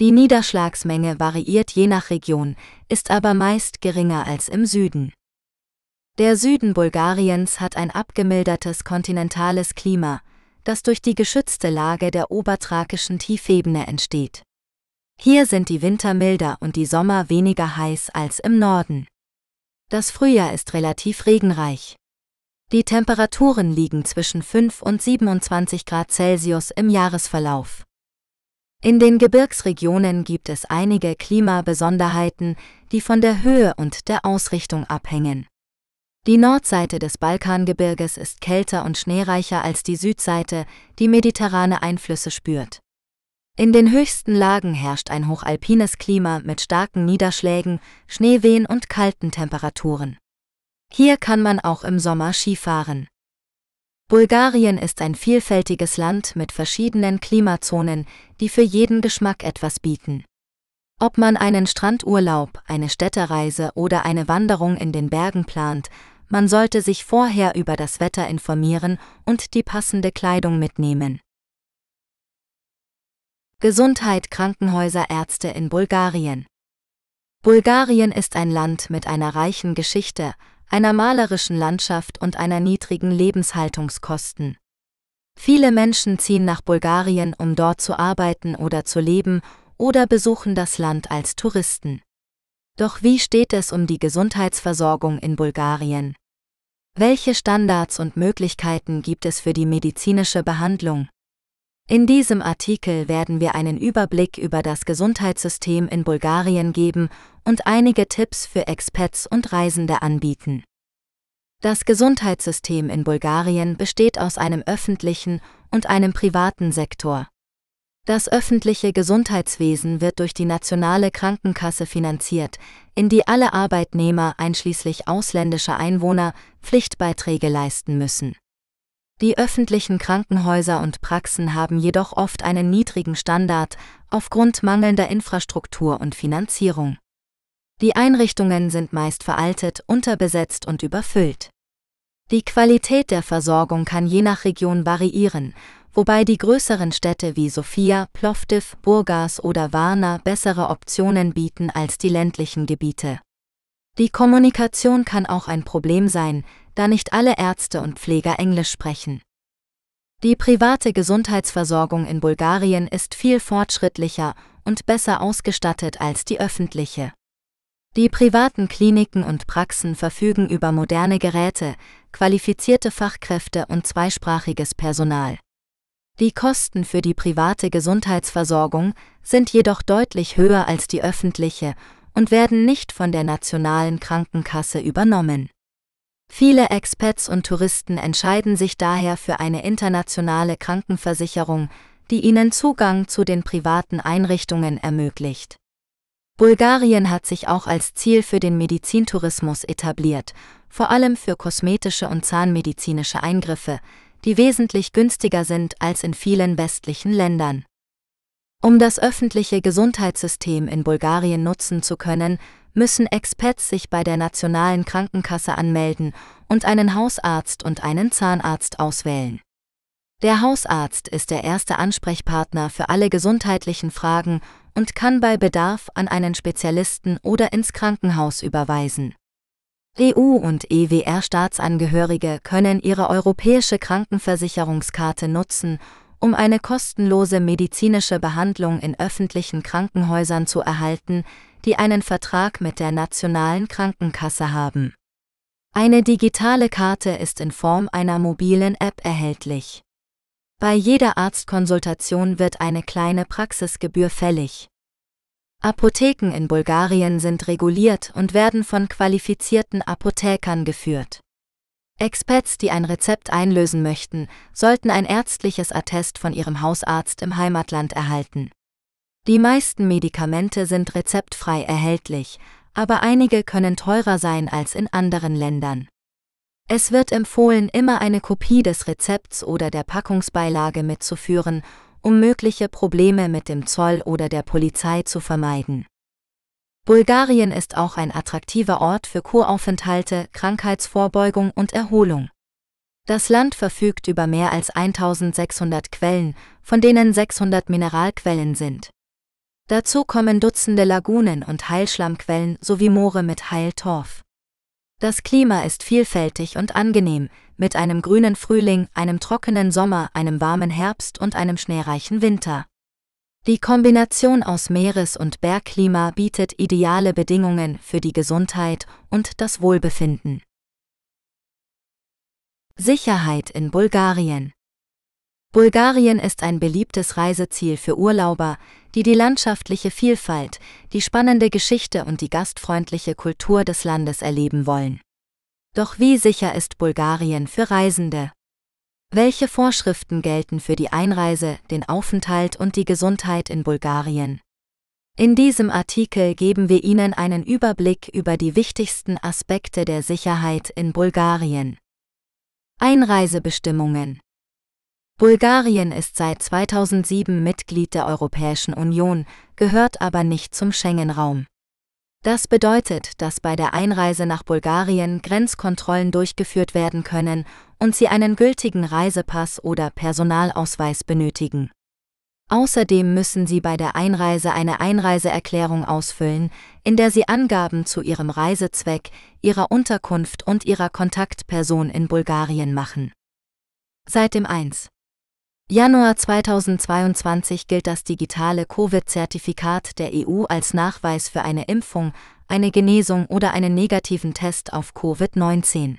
Die Niederschlagsmenge variiert je nach Region, ist aber meist geringer als im Süden. Der Süden Bulgariens hat ein abgemildertes kontinentales Klima, das durch die geschützte Lage der oberthrakischen Tiefebene entsteht. Hier sind die Winter milder und die Sommer weniger heiß als im Norden. Das Frühjahr ist relativ regenreich. Die Temperaturen liegen zwischen 5 und 27 Grad Celsius im Jahresverlauf. In den Gebirgsregionen gibt es einige Klimabesonderheiten, die von der Höhe und der Ausrichtung abhängen. Die Nordseite des Balkangebirges ist kälter und schneereicher als die Südseite, die mediterrane Einflüsse spürt. In den höchsten Lagen herrscht ein hochalpines Klima mit starken Niederschlägen, Schneewehen und kalten Temperaturen. Hier kann man auch im Sommer Skifahren. Bulgarien ist ein vielfältiges Land mit verschiedenen Klimazonen, die für jeden Geschmack etwas bieten. Ob man einen Strandurlaub, eine Städtereise oder eine Wanderung in den Bergen plant, man sollte sich vorher über das Wetter informieren und die passende Kleidung mitnehmen. Gesundheit Krankenhäuser Ärzte in Bulgarien Bulgarien ist ein Land mit einer reichen Geschichte, einer malerischen Landschaft und einer niedrigen Lebenshaltungskosten. Viele Menschen ziehen nach Bulgarien, um dort zu arbeiten oder zu leben oder besuchen das Land als Touristen. Doch wie steht es um die Gesundheitsversorgung in Bulgarien? Welche Standards und Möglichkeiten gibt es für die medizinische Behandlung? In diesem Artikel werden wir einen Überblick über das Gesundheitssystem in Bulgarien geben und einige Tipps für Expats und Reisende anbieten. Das Gesundheitssystem in Bulgarien besteht aus einem öffentlichen und einem privaten Sektor. Das öffentliche Gesundheitswesen wird durch die nationale Krankenkasse finanziert, in die alle Arbeitnehmer einschließlich ausländischer Einwohner Pflichtbeiträge leisten müssen. Die öffentlichen Krankenhäuser und Praxen haben jedoch oft einen niedrigen Standard aufgrund mangelnder Infrastruktur und Finanzierung. Die Einrichtungen sind meist veraltet, unterbesetzt und überfüllt. Die Qualität der Versorgung kann je nach Region variieren wobei die größeren Städte wie Sofia, Plovdiv, Burgas oder Varna bessere Optionen bieten als die ländlichen Gebiete. Die Kommunikation kann auch ein Problem sein, da nicht alle Ärzte und Pfleger Englisch sprechen. Die private Gesundheitsversorgung in Bulgarien ist viel fortschrittlicher und besser ausgestattet als die öffentliche. Die privaten Kliniken und Praxen verfügen über moderne Geräte, qualifizierte Fachkräfte und zweisprachiges Personal. Die Kosten für die private Gesundheitsversorgung sind jedoch deutlich höher als die öffentliche und werden nicht von der nationalen Krankenkasse übernommen. Viele Expats und Touristen entscheiden sich daher für eine internationale Krankenversicherung, die ihnen Zugang zu den privaten Einrichtungen ermöglicht. Bulgarien hat sich auch als Ziel für den Medizintourismus etabliert, vor allem für kosmetische und zahnmedizinische Eingriffe, die wesentlich günstiger sind als in vielen westlichen Ländern. Um das öffentliche Gesundheitssystem in Bulgarien nutzen zu können, müssen Expats sich bei der nationalen Krankenkasse anmelden und einen Hausarzt und einen Zahnarzt auswählen. Der Hausarzt ist der erste Ansprechpartner für alle gesundheitlichen Fragen und kann bei Bedarf an einen Spezialisten oder ins Krankenhaus überweisen. EU- und EWR-Staatsangehörige können ihre europäische Krankenversicherungskarte nutzen, um eine kostenlose medizinische Behandlung in öffentlichen Krankenhäusern zu erhalten, die einen Vertrag mit der nationalen Krankenkasse haben. Eine digitale Karte ist in Form einer mobilen App erhältlich. Bei jeder Arztkonsultation wird eine kleine Praxisgebühr fällig. Apotheken in Bulgarien sind reguliert und werden von qualifizierten Apothekern geführt. Experts, die ein Rezept einlösen möchten, sollten ein ärztliches Attest von ihrem Hausarzt im Heimatland erhalten. Die meisten Medikamente sind rezeptfrei erhältlich, aber einige können teurer sein als in anderen Ländern. Es wird empfohlen, immer eine Kopie des Rezepts oder der Packungsbeilage mitzuführen um mögliche Probleme mit dem Zoll oder der Polizei zu vermeiden. Bulgarien ist auch ein attraktiver Ort für Kuraufenthalte, Krankheitsvorbeugung und Erholung. Das Land verfügt über mehr als 1600 Quellen, von denen 600 Mineralquellen sind. Dazu kommen Dutzende Lagunen und Heilschlammquellen sowie Moore mit Heiltorf. Das Klima ist vielfältig und angenehm, mit einem grünen Frühling, einem trockenen Sommer, einem warmen Herbst und einem schneereichen Winter. Die Kombination aus Meeres- und Bergklima bietet ideale Bedingungen für die Gesundheit und das Wohlbefinden. Sicherheit in Bulgarien Bulgarien ist ein beliebtes Reiseziel für Urlauber, die die landschaftliche Vielfalt, die spannende Geschichte und die gastfreundliche Kultur des Landes erleben wollen. Doch wie sicher ist Bulgarien für Reisende? Welche Vorschriften gelten für die Einreise, den Aufenthalt und die Gesundheit in Bulgarien? In diesem Artikel geben wir Ihnen einen Überblick über die wichtigsten Aspekte der Sicherheit in Bulgarien. Einreisebestimmungen Bulgarien ist seit 2007 Mitglied der Europäischen Union, gehört aber nicht zum Schengen-Raum. Das bedeutet, dass bei der Einreise nach Bulgarien Grenzkontrollen durchgeführt werden können und sie einen gültigen Reisepass oder Personalausweis benötigen. Außerdem müssen sie bei der Einreise eine Einreiseerklärung ausfüllen, in der sie Angaben zu ihrem Reisezweck, ihrer Unterkunft und ihrer Kontaktperson in Bulgarien machen. Seit dem 1. Januar 2022 gilt das digitale Covid-Zertifikat der EU als Nachweis für eine Impfung, eine Genesung oder einen negativen Test auf Covid-19.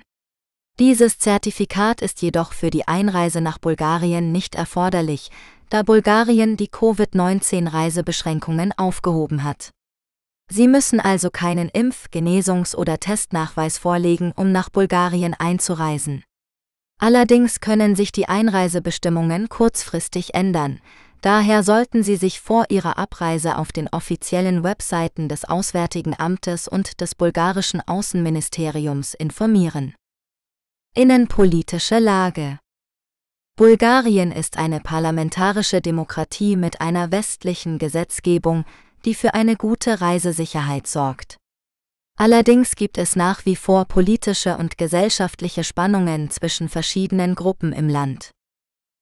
Dieses Zertifikat ist jedoch für die Einreise nach Bulgarien nicht erforderlich, da Bulgarien die Covid-19-Reisebeschränkungen aufgehoben hat. Sie müssen also keinen Impf-, Genesungs- oder Testnachweis vorlegen, um nach Bulgarien einzureisen. Allerdings können sich die Einreisebestimmungen kurzfristig ändern, daher sollten Sie sich vor Ihrer Abreise auf den offiziellen Webseiten des Auswärtigen Amtes und des bulgarischen Außenministeriums informieren. Innenpolitische Lage Bulgarien ist eine parlamentarische Demokratie mit einer westlichen Gesetzgebung, die für eine gute Reisesicherheit sorgt. Allerdings gibt es nach wie vor politische und gesellschaftliche Spannungen zwischen verschiedenen Gruppen im Land.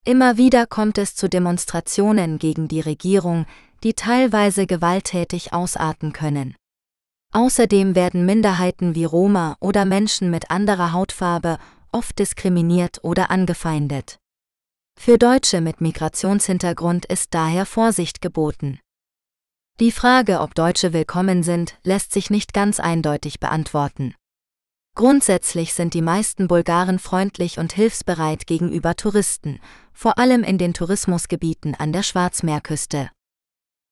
Immer wieder kommt es zu Demonstrationen gegen die Regierung, die teilweise gewalttätig ausarten können. Außerdem werden Minderheiten wie Roma oder Menschen mit anderer Hautfarbe oft diskriminiert oder angefeindet. Für Deutsche mit Migrationshintergrund ist daher Vorsicht geboten. Die Frage, ob Deutsche willkommen sind, lässt sich nicht ganz eindeutig beantworten. Grundsätzlich sind die meisten Bulgaren freundlich und hilfsbereit gegenüber Touristen, vor allem in den Tourismusgebieten an der Schwarzmeerküste.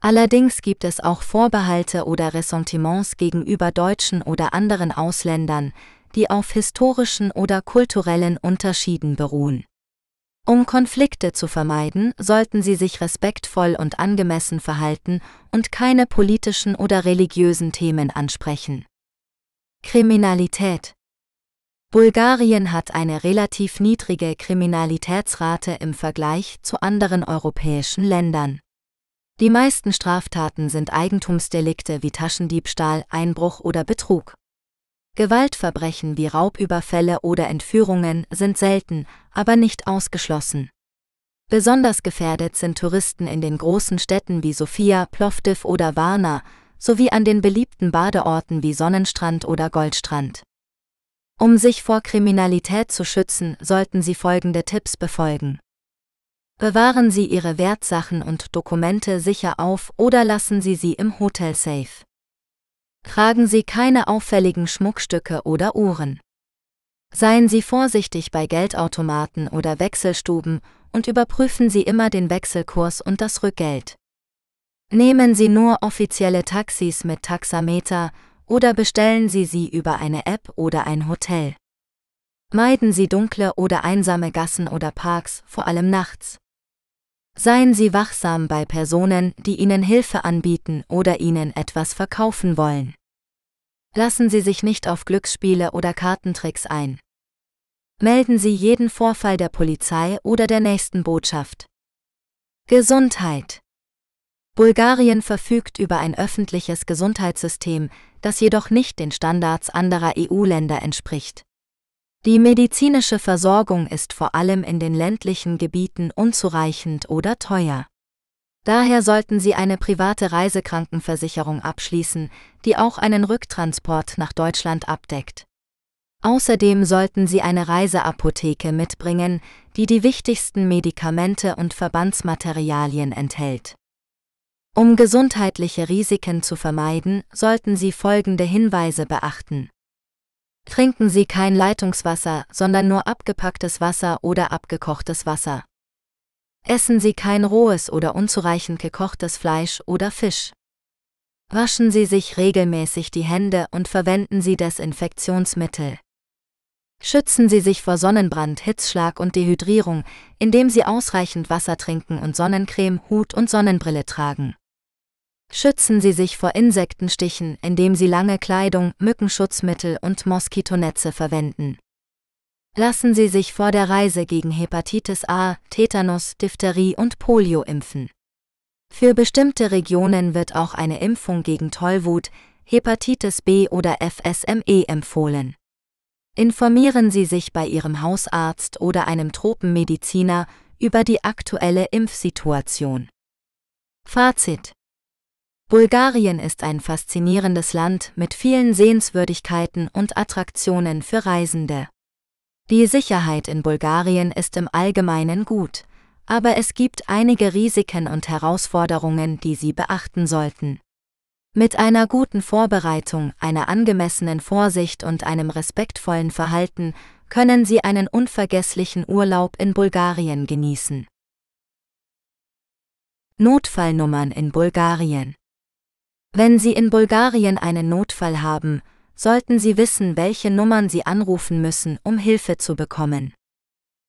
Allerdings gibt es auch Vorbehalte oder Ressentiments gegenüber Deutschen oder anderen Ausländern, die auf historischen oder kulturellen Unterschieden beruhen. Um Konflikte zu vermeiden, sollten sie sich respektvoll und angemessen verhalten und keine politischen oder religiösen Themen ansprechen. Kriminalität Bulgarien hat eine relativ niedrige Kriminalitätsrate im Vergleich zu anderen europäischen Ländern. Die meisten Straftaten sind Eigentumsdelikte wie Taschendiebstahl, Einbruch oder Betrug. Gewaltverbrechen wie Raubüberfälle oder Entführungen sind selten, aber nicht ausgeschlossen. Besonders gefährdet sind Touristen in den großen Städten wie Sofia, Plovdiv oder Varna, sowie an den beliebten Badeorten wie Sonnenstrand oder Goldstrand. Um sich vor Kriminalität zu schützen, sollten Sie folgende Tipps befolgen. Bewahren Sie Ihre Wertsachen und Dokumente sicher auf oder lassen Sie sie im Hotel safe. Tragen Sie keine auffälligen Schmuckstücke oder Uhren. Seien Sie vorsichtig bei Geldautomaten oder Wechselstuben und überprüfen Sie immer den Wechselkurs und das Rückgeld. Nehmen Sie nur offizielle Taxis mit Taxameter oder bestellen Sie sie über eine App oder ein Hotel. Meiden Sie dunkle oder einsame Gassen oder Parks, vor allem nachts. Seien Sie wachsam bei Personen, die Ihnen Hilfe anbieten oder Ihnen etwas verkaufen wollen. Lassen Sie sich nicht auf Glücksspiele oder Kartentricks ein. Melden Sie jeden Vorfall der Polizei oder der nächsten Botschaft. Gesundheit. Bulgarien verfügt über ein öffentliches Gesundheitssystem, das jedoch nicht den Standards anderer EU-Länder entspricht. Die medizinische Versorgung ist vor allem in den ländlichen Gebieten unzureichend oder teuer. Daher sollten Sie eine private Reisekrankenversicherung abschließen, die auch einen Rücktransport nach Deutschland abdeckt. Außerdem sollten Sie eine Reiseapotheke mitbringen, die die wichtigsten Medikamente und Verbandsmaterialien enthält. Um gesundheitliche Risiken zu vermeiden, sollten Sie folgende Hinweise beachten. Trinken Sie kein Leitungswasser, sondern nur abgepacktes Wasser oder abgekochtes Wasser. Essen Sie kein rohes oder unzureichend gekochtes Fleisch oder Fisch. Waschen Sie sich regelmäßig die Hände und verwenden Sie Desinfektionsmittel. Schützen Sie sich vor Sonnenbrand, Hitzschlag und Dehydrierung, indem Sie ausreichend Wasser trinken und Sonnencreme, Hut und Sonnenbrille tragen. Schützen Sie sich vor Insektenstichen, indem Sie lange Kleidung, Mückenschutzmittel und Moskitonetze verwenden. Lassen Sie sich vor der Reise gegen Hepatitis A, Tetanus, Diphtherie und Polio impfen. Für bestimmte Regionen wird auch eine Impfung gegen Tollwut, Hepatitis B oder FSME empfohlen. Informieren Sie sich bei Ihrem Hausarzt oder einem Tropenmediziner über die aktuelle Impfsituation. Fazit Bulgarien ist ein faszinierendes Land mit vielen Sehenswürdigkeiten und Attraktionen für Reisende. Die Sicherheit in Bulgarien ist im Allgemeinen gut, aber es gibt einige Risiken und Herausforderungen, die Sie beachten sollten. Mit einer guten Vorbereitung, einer angemessenen Vorsicht und einem respektvollen Verhalten können Sie einen unvergesslichen Urlaub in Bulgarien genießen. Notfallnummern in Bulgarien wenn Sie in Bulgarien einen Notfall haben, sollten Sie wissen, welche Nummern Sie anrufen müssen, um Hilfe zu bekommen.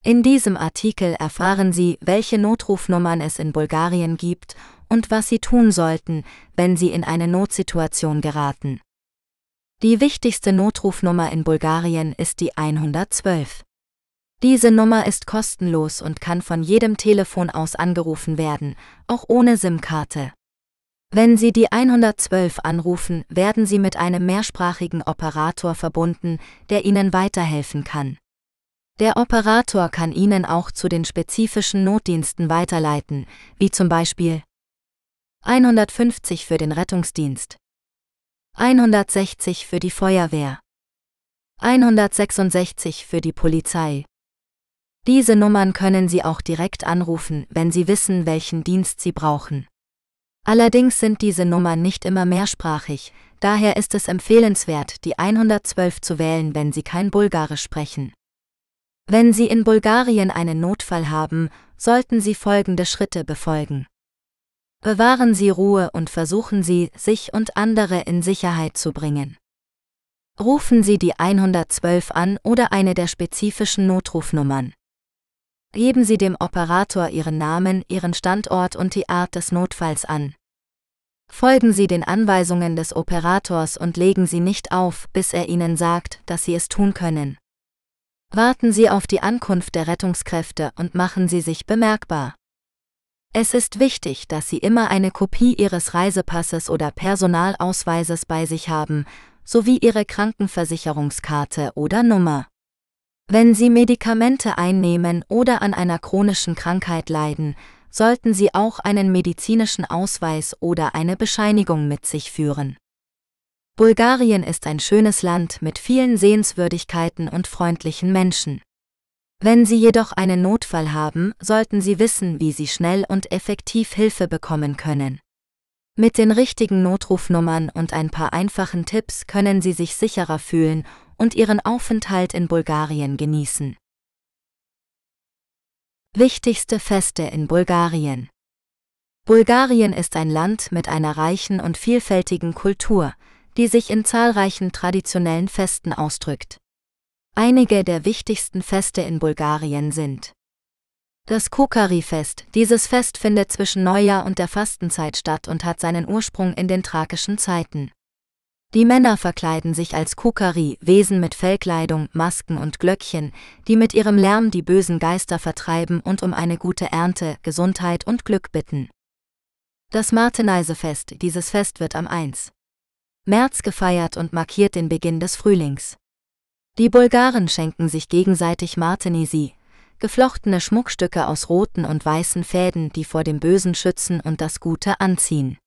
In diesem Artikel erfahren Sie, welche Notrufnummern es in Bulgarien gibt und was Sie tun sollten, wenn Sie in eine Notsituation geraten. Die wichtigste Notrufnummer in Bulgarien ist die 112. Diese Nummer ist kostenlos und kann von jedem Telefon aus angerufen werden, auch ohne SIM-Karte. Wenn Sie die 112 anrufen, werden Sie mit einem mehrsprachigen Operator verbunden, der Ihnen weiterhelfen kann. Der Operator kann Ihnen auch zu den spezifischen Notdiensten weiterleiten, wie zum Beispiel 150 für den Rettungsdienst, 160 für die Feuerwehr, 166 für die Polizei. Diese Nummern können Sie auch direkt anrufen, wenn Sie wissen, welchen Dienst Sie brauchen. Allerdings sind diese Nummern nicht immer mehrsprachig, daher ist es empfehlenswert, die 112 zu wählen, wenn Sie kein Bulgarisch sprechen. Wenn Sie in Bulgarien einen Notfall haben, sollten Sie folgende Schritte befolgen. Bewahren Sie Ruhe und versuchen Sie, sich und andere in Sicherheit zu bringen. Rufen Sie die 112 an oder eine der spezifischen Notrufnummern geben Sie dem Operator Ihren Namen, Ihren Standort und die Art des Notfalls an. Folgen Sie den Anweisungen des Operators und legen Sie nicht auf, bis er Ihnen sagt, dass Sie es tun können. Warten Sie auf die Ankunft der Rettungskräfte und machen Sie sich bemerkbar. Es ist wichtig, dass Sie immer eine Kopie Ihres Reisepasses oder Personalausweises bei sich haben, sowie Ihre Krankenversicherungskarte oder Nummer. Wenn Sie Medikamente einnehmen oder an einer chronischen Krankheit leiden, sollten Sie auch einen medizinischen Ausweis oder eine Bescheinigung mit sich führen. Bulgarien ist ein schönes Land mit vielen Sehenswürdigkeiten und freundlichen Menschen. Wenn Sie jedoch einen Notfall haben, sollten Sie wissen, wie Sie schnell und effektiv Hilfe bekommen können. Mit den richtigen Notrufnummern und ein paar einfachen Tipps können Sie sich sicherer fühlen und ihren Aufenthalt in Bulgarien genießen. Wichtigste Feste in Bulgarien Bulgarien ist ein Land mit einer reichen und vielfältigen Kultur, die sich in zahlreichen traditionellen Festen ausdrückt. Einige der wichtigsten Feste in Bulgarien sind das Kokari-Fest. Dieses Fest findet zwischen Neujahr und der Fastenzeit statt und hat seinen Ursprung in den thrakischen Zeiten. Die Männer verkleiden sich als Kukari, Wesen mit Fellkleidung, Masken und Glöckchen, die mit ihrem Lärm die bösen Geister vertreiben und um eine gute Ernte, Gesundheit und Glück bitten. Das Marteneisefest, dieses Fest wird am 1. März gefeiert und markiert den Beginn des Frühlings. Die Bulgaren schenken sich gegenseitig Martenisi, geflochtene Schmuckstücke aus roten und weißen Fäden, die vor dem Bösen schützen und das Gute anziehen.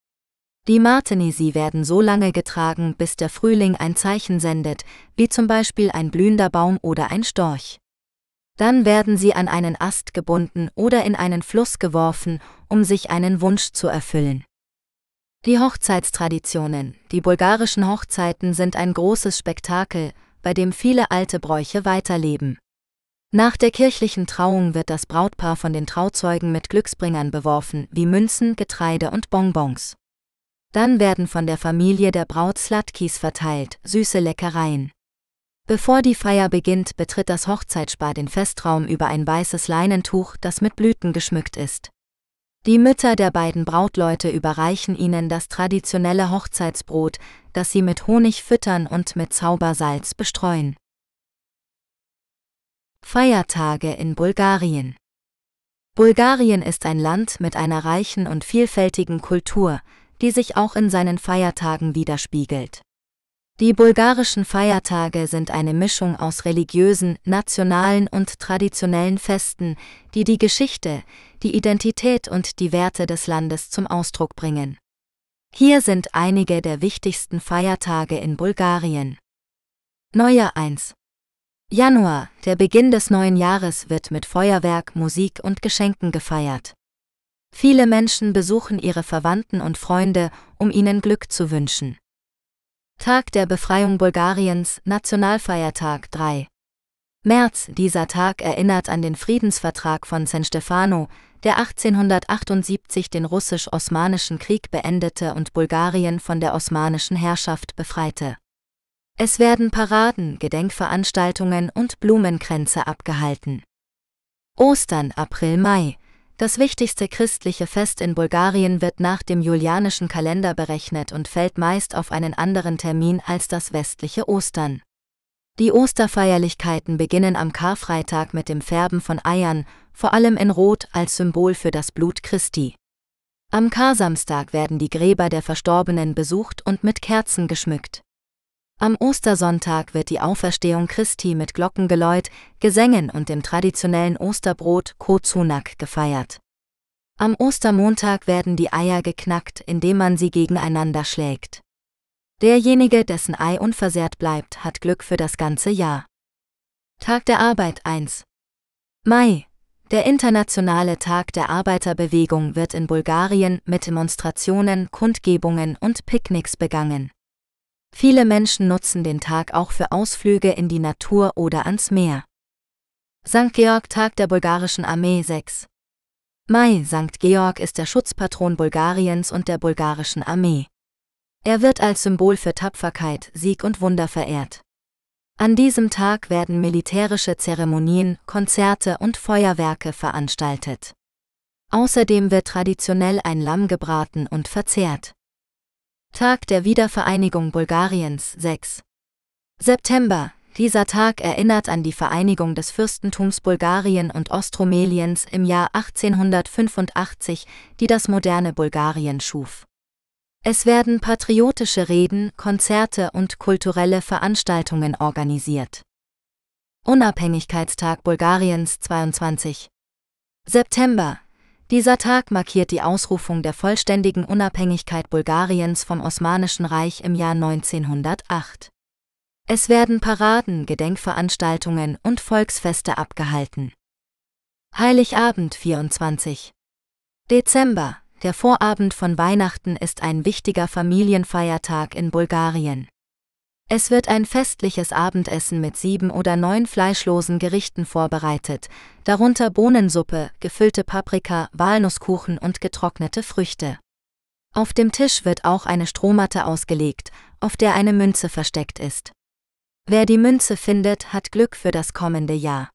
Die Martenisi werden so lange getragen, bis der Frühling ein Zeichen sendet, wie zum Beispiel ein blühender Baum oder ein Storch. Dann werden sie an einen Ast gebunden oder in einen Fluss geworfen, um sich einen Wunsch zu erfüllen. Die Hochzeitstraditionen, die bulgarischen Hochzeiten sind ein großes Spektakel, bei dem viele alte Bräuche weiterleben. Nach der kirchlichen Trauung wird das Brautpaar von den Trauzeugen mit Glücksbringern beworfen, wie Münzen, Getreide und Bonbons. Dann werden von der Familie der Braut Slatkis verteilt, süße Leckereien. Bevor die Feier beginnt, betritt das Hochzeitspaar den Festraum über ein weißes Leinentuch, das mit Blüten geschmückt ist. Die Mütter der beiden Brautleute überreichen ihnen das traditionelle Hochzeitsbrot, das sie mit Honig füttern und mit Zaubersalz bestreuen. Feiertage in Bulgarien Bulgarien ist ein Land mit einer reichen und vielfältigen Kultur, die sich auch in seinen Feiertagen widerspiegelt. Die bulgarischen Feiertage sind eine Mischung aus religiösen, nationalen und traditionellen Festen, die die Geschichte, die Identität und die Werte des Landes zum Ausdruck bringen. Hier sind einige der wichtigsten Feiertage in Bulgarien. Neujahr 1. Januar, der Beginn des neuen Jahres, wird mit Feuerwerk, Musik und Geschenken gefeiert. Viele Menschen besuchen ihre Verwandten und Freunde, um ihnen Glück zu wünschen. Tag der Befreiung Bulgariens, Nationalfeiertag 3. März, dieser Tag erinnert an den Friedensvertrag von San Stefano, der 1878 den russisch-osmanischen Krieg beendete und Bulgarien von der osmanischen Herrschaft befreite. Es werden Paraden, Gedenkveranstaltungen und Blumenkränze abgehalten. Ostern, April, Mai. Das wichtigste christliche Fest in Bulgarien wird nach dem julianischen Kalender berechnet und fällt meist auf einen anderen Termin als das westliche Ostern. Die Osterfeierlichkeiten beginnen am Karfreitag mit dem Färben von Eiern, vor allem in Rot als Symbol für das Blut Christi. Am Karsamstag werden die Gräber der Verstorbenen besucht und mit Kerzen geschmückt. Am Ostersonntag wird die Auferstehung Christi mit Glockengeläut, Gesängen und dem traditionellen Osterbrot Kozunak gefeiert. Am Ostermontag werden die Eier geknackt, indem man sie gegeneinander schlägt. Derjenige, dessen Ei unversehrt bleibt, hat Glück für das ganze Jahr. Tag der Arbeit 1. Mai. Der internationale Tag der Arbeiterbewegung wird in Bulgarien mit Demonstrationen, Kundgebungen und Picknicks begangen. Viele Menschen nutzen den Tag auch für Ausflüge in die Natur oder ans Meer. St. Georg Tag der bulgarischen Armee 6. Mai St. Georg ist der Schutzpatron Bulgariens und der bulgarischen Armee. Er wird als Symbol für Tapferkeit, Sieg und Wunder verehrt. An diesem Tag werden militärische Zeremonien, Konzerte und Feuerwerke veranstaltet. Außerdem wird traditionell ein Lamm gebraten und verzehrt. Tag der Wiedervereinigung Bulgariens 6. September. Dieser Tag erinnert an die Vereinigung des Fürstentums Bulgarien und Ostromeliens im Jahr 1885, die das moderne Bulgarien schuf. Es werden patriotische Reden, Konzerte und kulturelle Veranstaltungen organisiert. Unabhängigkeitstag Bulgariens 22. September dieser Tag markiert die Ausrufung der vollständigen Unabhängigkeit Bulgariens vom Osmanischen Reich im Jahr 1908. Es werden Paraden, Gedenkveranstaltungen und Volksfeste abgehalten. Heiligabend 24. Dezember, der Vorabend von Weihnachten ist ein wichtiger Familienfeiertag in Bulgarien. Es wird ein festliches Abendessen mit sieben oder neun fleischlosen Gerichten vorbereitet, darunter Bohnensuppe, gefüllte Paprika, Walnusskuchen und getrocknete Früchte. Auf dem Tisch wird auch eine Strohmatte ausgelegt, auf der eine Münze versteckt ist. Wer die Münze findet, hat Glück für das kommende Jahr.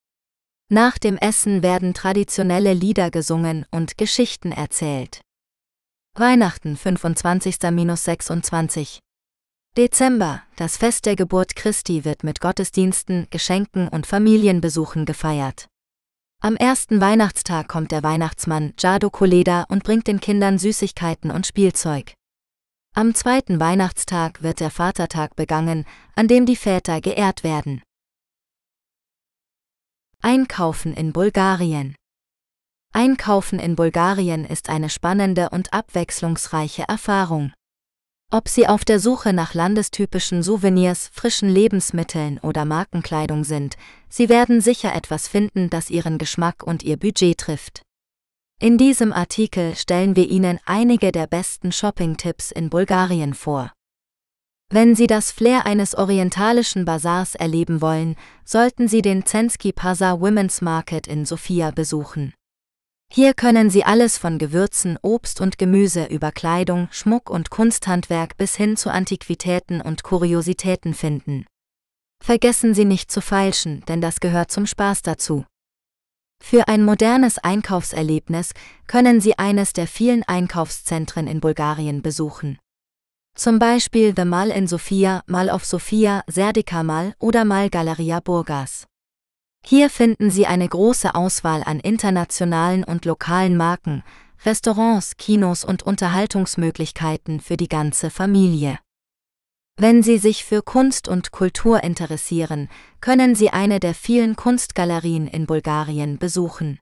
Nach dem Essen werden traditionelle Lieder gesungen und Geschichten erzählt. Weihnachten 25.-26 Dezember, das Fest der Geburt Christi wird mit Gottesdiensten, Geschenken und Familienbesuchen gefeiert. Am ersten Weihnachtstag kommt der Weihnachtsmann Jado Koleda und bringt den Kindern Süßigkeiten und Spielzeug. Am zweiten Weihnachtstag wird der Vatertag begangen, an dem die Väter geehrt werden. Einkaufen in Bulgarien Einkaufen in Bulgarien ist eine spannende und abwechslungsreiche Erfahrung. Ob Sie auf der Suche nach landestypischen Souvenirs, frischen Lebensmitteln oder Markenkleidung sind, Sie werden sicher etwas finden, das Ihren Geschmack und Ihr Budget trifft. In diesem Artikel stellen wir Ihnen einige der besten Shopping-Tipps in Bulgarien vor. Wenn Sie das Flair eines orientalischen Bazars erleben wollen, sollten Sie den Zensky Pazar Women's Market in Sofia besuchen. Hier können Sie alles von Gewürzen, Obst und Gemüse über Kleidung, Schmuck und Kunsthandwerk bis hin zu Antiquitäten und Kuriositäten finden. Vergessen Sie nicht zu feilschen, denn das gehört zum Spaß dazu. Für ein modernes Einkaufserlebnis können Sie eines der vielen Einkaufszentren in Bulgarien besuchen. Zum Beispiel The Mall in Sofia, Mall of Sofia, Serdika Mall oder Mall Galeria Burgas. Hier finden Sie eine große Auswahl an internationalen und lokalen Marken, Restaurants, Kinos und Unterhaltungsmöglichkeiten für die ganze Familie. Wenn Sie sich für Kunst und Kultur interessieren, können Sie eine der vielen Kunstgalerien in Bulgarien besuchen.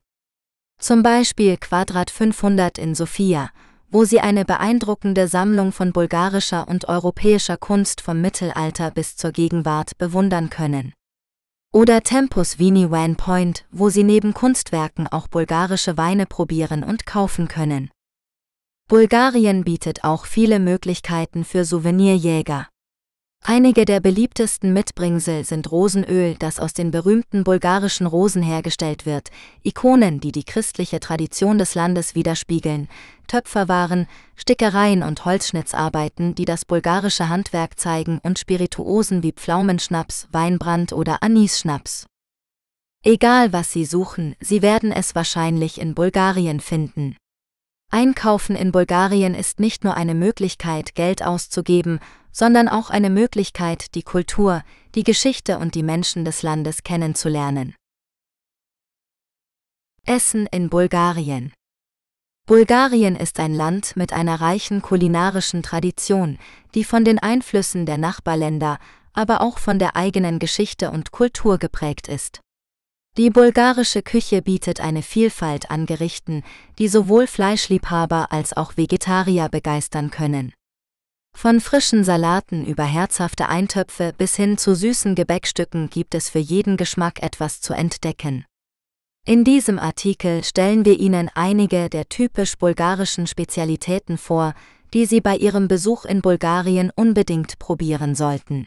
Zum Beispiel Quadrat 500 in Sofia, wo Sie eine beeindruckende Sammlung von bulgarischer und europäischer Kunst vom Mittelalter bis zur Gegenwart bewundern können. Oder Tempus Vini Wine Point, wo Sie neben Kunstwerken auch bulgarische Weine probieren und kaufen können. Bulgarien bietet auch viele Möglichkeiten für Souvenirjäger. Einige der beliebtesten Mitbringsel sind Rosenöl, das aus den berühmten bulgarischen Rosen hergestellt wird, Ikonen, die die christliche Tradition des Landes widerspiegeln, Töpferwaren, Stickereien und Holzschnitzarbeiten, die das bulgarische Handwerk zeigen und Spirituosen wie Pflaumenschnaps, Weinbrand oder Anisschnaps. Egal was Sie suchen, Sie werden es wahrscheinlich in Bulgarien finden. Einkaufen in Bulgarien ist nicht nur eine Möglichkeit, Geld auszugeben, sondern auch eine Möglichkeit, die Kultur, die Geschichte und die Menschen des Landes kennenzulernen. Essen in Bulgarien Bulgarien ist ein Land mit einer reichen kulinarischen Tradition, die von den Einflüssen der Nachbarländer, aber auch von der eigenen Geschichte und Kultur geprägt ist. Die bulgarische Küche bietet eine Vielfalt an Gerichten, die sowohl Fleischliebhaber als auch Vegetarier begeistern können. Von frischen Salaten über herzhafte Eintöpfe bis hin zu süßen Gebäckstücken gibt es für jeden Geschmack etwas zu entdecken. In diesem Artikel stellen wir Ihnen einige der typisch bulgarischen Spezialitäten vor, die Sie bei Ihrem Besuch in Bulgarien unbedingt probieren sollten.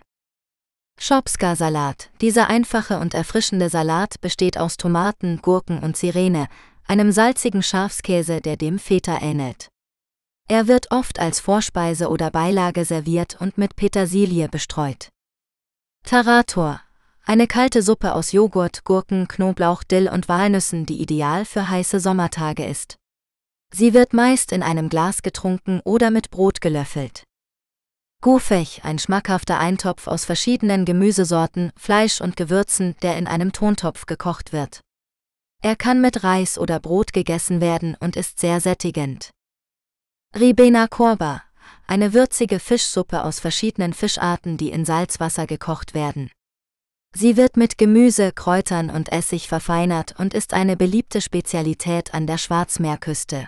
Schopska-Salat. Dieser einfache und erfrischende Salat besteht aus Tomaten, Gurken und Sirene, einem salzigen Schafskäse, der dem Feta ähnelt. Er wird oft als Vorspeise oder Beilage serviert und mit Petersilie bestreut. Tarator. Eine kalte Suppe aus Joghurt, Gurken, Knoblauch, Dill und Walnüssen, die ideal für heiße Sommertage ist. Sie wird meist in einem Glas getrunken oder mit Brot gelöffelt. Gofech, ein schmackhafter Eintopf aus verschiedenen Gemüsesorten, Fleisch und Gewürzen, der in einem Tontopf gekocht wird. Er kann mit Reis oder Brot gegessen werden und ist sehr sättigend. Ribena Korba, eine würzige Fischsuppe aus verschiedenen Fischarten, die in Salzwasser gekocht werden. Sie wird mit Gemüse, Kräutern und Essig verfeinert und ist eine beliebte Spezialität an der Schwarzmeerküste.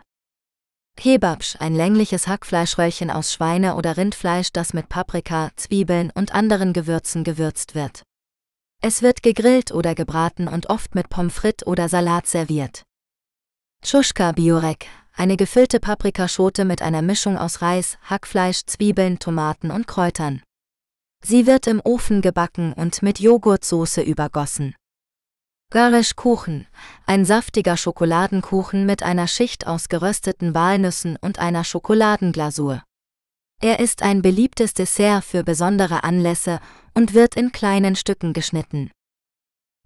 Hebabsch, ein längliches Hackfleischröllchen aus Schweine- oder Rindfleisch, das mit Paprika, Zwiebeln und anderen Gewürzen gewürzt wird. Es wird gegrillt oder gebraten und oft mit Pommes frites oder Salat serviert. Tschuschka Biorek, eine gefüllte Paprikaschote mit einer Mischung aus Reis, Hackfleisch, Zwiebeln, Tomaten und Kräutern. Sie wird im Ofen gebacken und mit Joghurtsoße übergossen. Kuchen, ein saftiger Schokoladenkuchen mit einer Schicht aus gerösteten Walnüssen und einer Schokoladenglasur. Er ist ein beliebtes Dessert für besondere Anlässe und wird in kleinen Stücken geschnitten.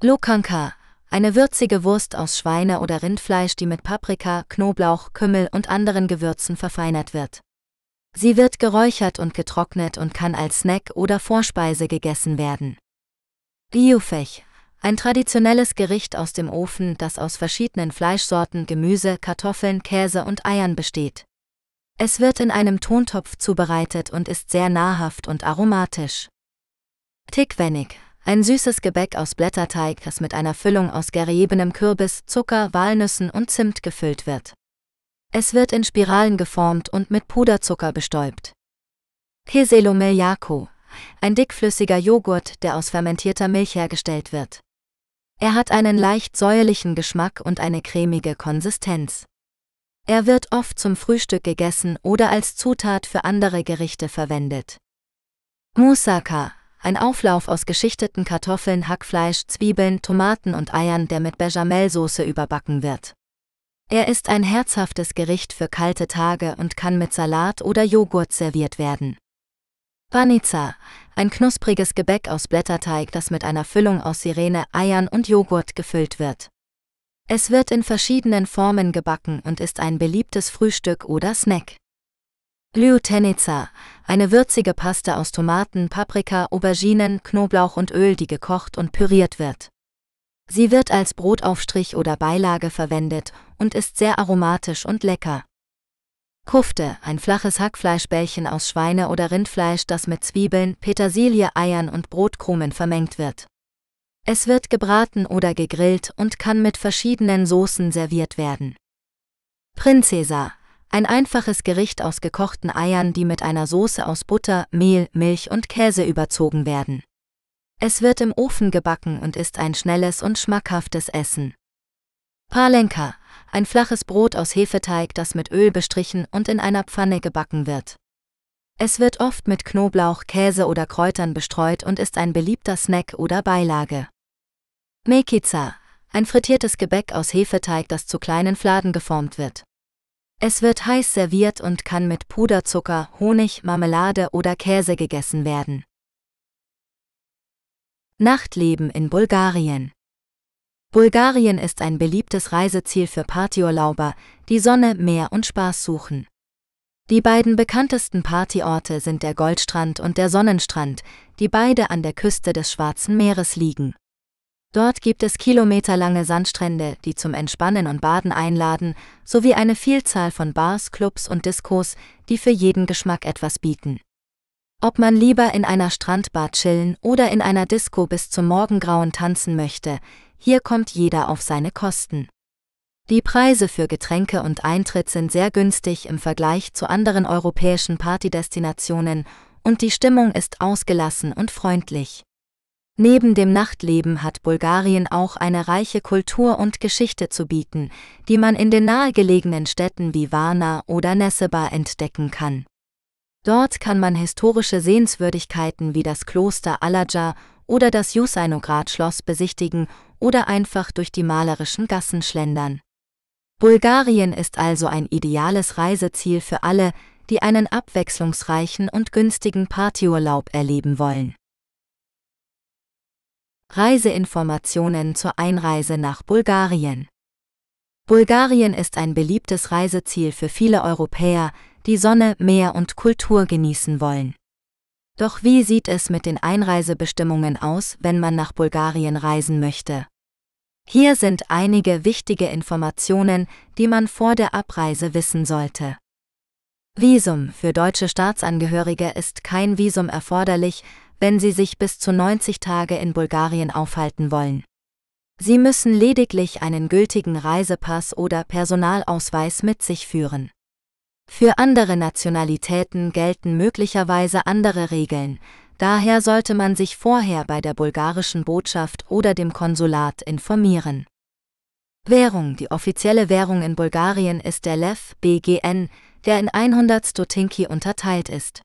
Lokanka, eine würzige Wurst aus Schweine- oder Rindfleisch, die mit Paprika, Knoblauch, Kümmel und anderen Gewürzen verfeinert wird. Sie wird geräuchert und getrocknet und kann als Snack oder Vorspeise gegessen werden. Biofech, ein traditionelles Gericht aus dem Ofen, das aus verschiedenen Fleischsorten, Gemüse, Kartoffeln, Käse und Eiern besteht. Es wird in einem Tontopf zubereitet und ist sehr nahrhaft und aromatisch. Tickwennig, ein süßes Gebäck aus Blätterteig, das mit einer Füllung aus geriebenem Kürbis, Zucker, Walnüssen und Zimt gefüllt wird. Es wird in Spiralen geformt und mit Puderzucker bestäubt. Keselo ein dickflüssiger Joghurt, der aus fermentierter Milch hergestellt wird. Er hat einen leicht säuerlichen Geschmack und eine cremige Konsistenz. Er wird oft zum Frühstück gegessen oder als Zutat für andere Gerichte verwendet. Moussaka, ein Auflauf aus geschichteten Kartoffeln, Hackfleisch, Zwiebeln, Tomaten und Eiern, der mit Bechamelsoße überbacken wird. Er ist ein herzhaftes Gericht für kalte Tage und kann mit Salat oder Joghurt serviert werden. Banitsa, ein knuspriges Gebäck aus Blätterteig, das mit einer Füllung aus Sirene, Eiern und Joghurt gefüllt wird. Es wird in verschiedenen Formen gebacken und ist ein beliebtes Frühstück oder Snack. Liutenica, eine würzige Paste aus Tomaten, Paprika, Auberginen, Knoblauch und Öl, die gekocht und püriert wird. Sie wird als Brotaufstrich oder Beilage verwendet und ist sehr aromatisch und lecker. Kufte, ein flaches Hackfleischbällchen aus Schweine- oder Rindfleisch, das mit Zwiebeln, Petersilie, Eiern und Brotkrumen vermengt wird. Es wird gebraten oder gegrillt und kann mit verschiedenen Soßen serviert werden. Princesa, ein einfaches Gericht aus gekochten Eiern, die mit einer Soße aus Butter, Mehl, Milch und Käse überzogen werden. Es wird im Ofen gebacken und ist ein schnelles und schmackhaftes Essen. Palenka, ein flaches Brot aus Hefeteig, das mit Öl bestrichen und in einer Pfanne gebacken wird. Es wird oft mit Knoblauch, Käse oder Kräutern bestreut und ist ein beliebter Snack oder Beilage. Mekiza, ein frittiertes Gebäck aus Hefeteig, das zu kleinen Fladen geformt wird. Es wird heiß serviert und kann mit Puderzucker, Honig, Marmelade oder Käse gegessen werden. Nachtleben in Bulgarien Bulgarien ist ein beliebtes Reiseziel für Partyurlauber, die Sonne, Meer und Spaß suchen. Die beiden bekanntesten Partyorte sind der Goldstrand und der Sonnenstrand, die beide an der Küste des Schwarzen Meeres liegen. Dort gibt es kilometerlange Sandstrände, die zum Entspannen und Baden einladen, sowie eine Vielzahl von Bars, Clubs und Diskos, die für jeden Geschmack etwas bieten. Ob man lieber in einer Strandbar chillen oder in einer Disco bis zum Morgengrauen tanzen möchte, hier kommt jeder auf seine Kosten. Die Preise für Getränke und Eintritt sind sehr günstig im Vergleich zu anderen europäischen Partydestinationen und die Stimmung ist ausgelassen und freundlich. Neben dem Nachtleben hat Bulgarien auch eine reiche Kultur und Geschichte zu bieten, die man in den nahegelegenen Städten wie Varna oder Neseba entdecken kann. Dort kann man historische Sehenswürdigkeiten wie das Kloster Alaja oder das Jusainograd-Schloss besichtigen oder einfach durch die malerischen Gassen schlendern. Bulgarien ist also ein ideales Reiseziel für alle, die einen abwechslungsreichen und günstigen Partyurlaub erleben wollen. Reiseinformationen zur Einreise nach Bulgarien Bulgarien ist ein beliebtes Reiseziel für viele Europäer, die Sonne, Meer und Kultur genießen wollen. Doch wie sieht es mit den Einreisebestimmungen aus, wenn man nach Bulgarien reisen möchte? Hier sind einige wichtige Informationen, die man vor der Abreise wissen sollte. Visum für deutsche Staatsangehörige ist kein Visum erforderlich, wenn sie sich bis zu 90 Tage in Bulgarien aufhalten wollen. Sie müssen lediglich einen gültigen Reisepass oder Personalausweis mit sich führen. Für andere Nationalitäten gelten möglicherweise andere Regeln, daher sollte man sich vorher bei der bulgarischen Botschaft oder dem Konsulat informieren. Währung Die offizielle Währung in Bulgarien ist der Lev BGN, der in 100 Stotinki unterteilt ist.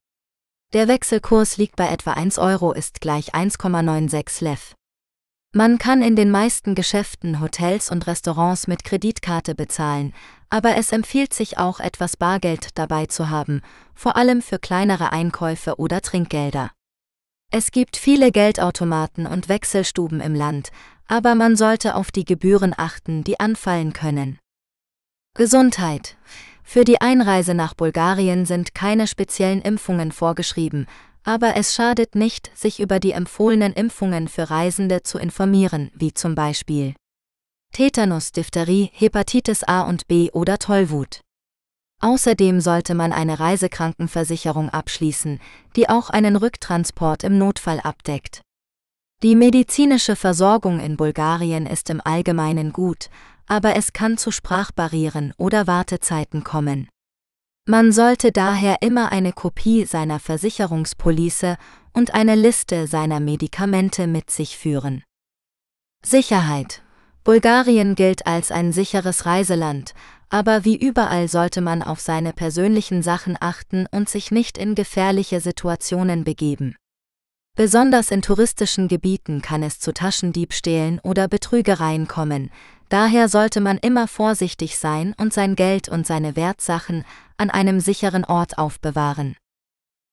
Der Wechselkurs liegt bei etwa 1 Euro ist gleich 1,96 Lev. Man kann in den meisten Geschäften, Hotels und Restaurants mit Kreditkarte bezahlen, aber es empfiehlt sich auch etwas Bargeld dabei zu haben, vor allem für kleinere Einkäufe oder Trinkgelder. Es gibt viele Geldautomaten und Wechselstuben im Land, aber man sollte auf die Gebühren achten, die anfallen können. Gesundheit. Für die Einreise nach Bulgarien sind keine speziellen Impfungen vorgeschrieben, aber es schadet nicht, sich über die empfohlenen Impfungen für Reisende zu informieren, wie zum Beispiel Tetanus, Diphtherie, Hepatitis A und B oder Tollwut. Außerdem sollte man eine Reisekrankenversicherung abschließen, die auch einen Rücktransport im Notfall abdeckt. Die medizinische Versorgung in Bulgarien ist im Allgemeinen gut, aber es kann zu Sprachbarrieren oder Wartezeiten kommen. Man sollte daher immer eine Kopie seiner Versicherungspolice und eine Liste seiner Medikamente mit sich führen. Sicherheit Bulgarien gilt als ein sicheres Reiseland, aber wie überall sollte man auf seine persönlichen Sachen achten und sich nicht in gefährliche Situationen begeben. Besonders in touristischen Gebieten kann es zu Taschendiebstählen oder Betrügereien kommen, daher sollte man immer vorsichtig sein und sein Geld und seine Wertsachen an einem sicheren Ort aufbewahren.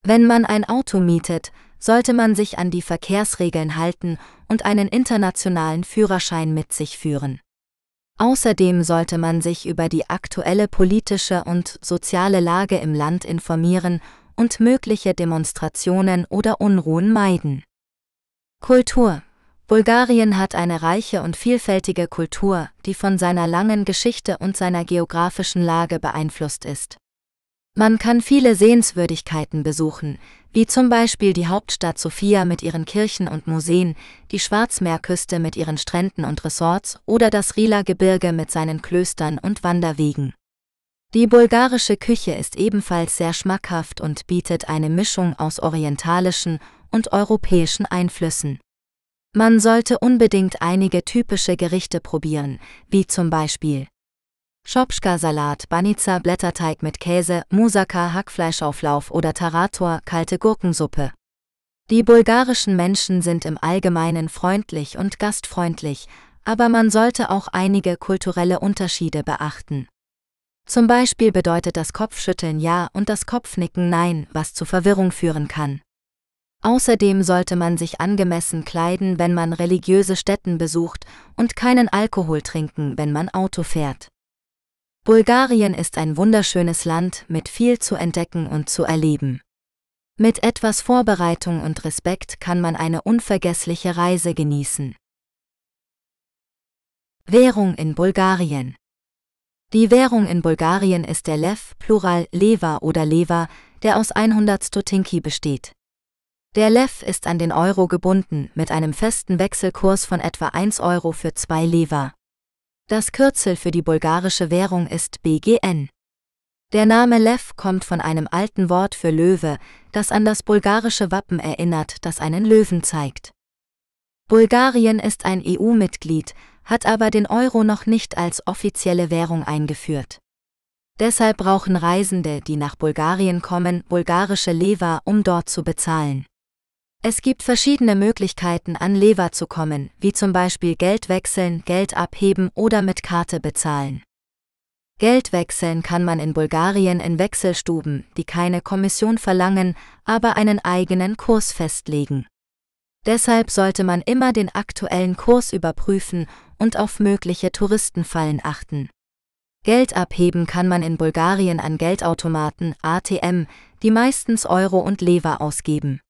Wenn man ein Auto mietet, sollte man sich an die Verkehrsregeln halten und einen internationalen Führerschein mit sich führen. Außerdem sollte man sich über die aktuelle politische und soziale Lage im Land informieren und mögliche Demonstrationen oder Unruhen meiden. Kultur Bulgarien hat eine reiche und vielfältige Kultur, die von seiner langen Geschichte und seiner geografischen Lage beeinflusst ist. Man kann viele Sehenswürdigkeiten besuchen, wie zum Beispiel die Hauptstadt Sofia mit ihren Kirchen und Museen, die Schwarzmeerküste mit ihren Stränden und Resorts oder das Rila-Gebirge mit seinen Klöstern und Wanderwegen. Die bulgarische Küche ist ebenfalls sehr schmackhaft und bietet eine Mischung aus orientalischen und europäischen Einflüssen. Man sollte unbedingt einige typische Gerichte probieren, wie zum Beispiel Schopschka-Salat, Banica, Blätterteig mit Käse, Musaka Hackfleischauflauf oder Tarator kalte Gurkensuppe. Die bulgarischen Menschen sind im Allgemeinen freundlich und gastfreundlich, aber man sollte auch einige kulturelle Unterschiede beachten. Zum Beispiel bedeutet das Kopfschütteln Ja und das Kopfnicken Nein, was zu Verwirrung führen kann. Außerdem sollte man sich angemessen kleiden, wenn man religiöse Stätten besucht und keinen Alkohol trinken, wenn man Auto fährt. Bulgarien ist ein wunderschönes Land mit viel zu entdecken und zu erleben. Mit etwas Vorbereitung und Respekt kann man eine unvergessliche Reise genießen. Währung in Bulgarien Die Währung in Bulgarien ist der Lev, Plural Leva oder Leva, der aus 100 Stotinki besteht. Der Lev ist an den Euro gebunden mit einem festen Wechselkurs von etwa 1 Euro für 2 Leva. Das Kürzel für die bulgarische Währung ist BGN. Der Name Lev kommt von einem alten Wort für Löwe, das an das bulgarische Wappen erinnert, das einen Löwen zeigt. Bulgarien ist ein EU-Mitglied, hat aber den Euro noch nicht als offizielle Währung eingeführt. Deshalb brauchen Reisende, die nach Bulgarien kommen, bulgarische Leva, um dort zu bezahlen. Es gibt verschiedene Möglichkeiten an Lever zu kommen, wie zum Beispiel Geld wechseln, Geld abheben oder mit Karte bezahlen. Geld wechseln kann man in Bulgarien in Wechselstuben, die keine Kommission verlangen, aber einen eigenen Kurs festlegen. Deshalb sollte man immer den aktuellen Kurs überprüfen und auf mögliche Touristenfallen achten. Geld abheben kann man in Bulgarien an Geldautomaten ATM, die meistens Euro und Lever ausgeben.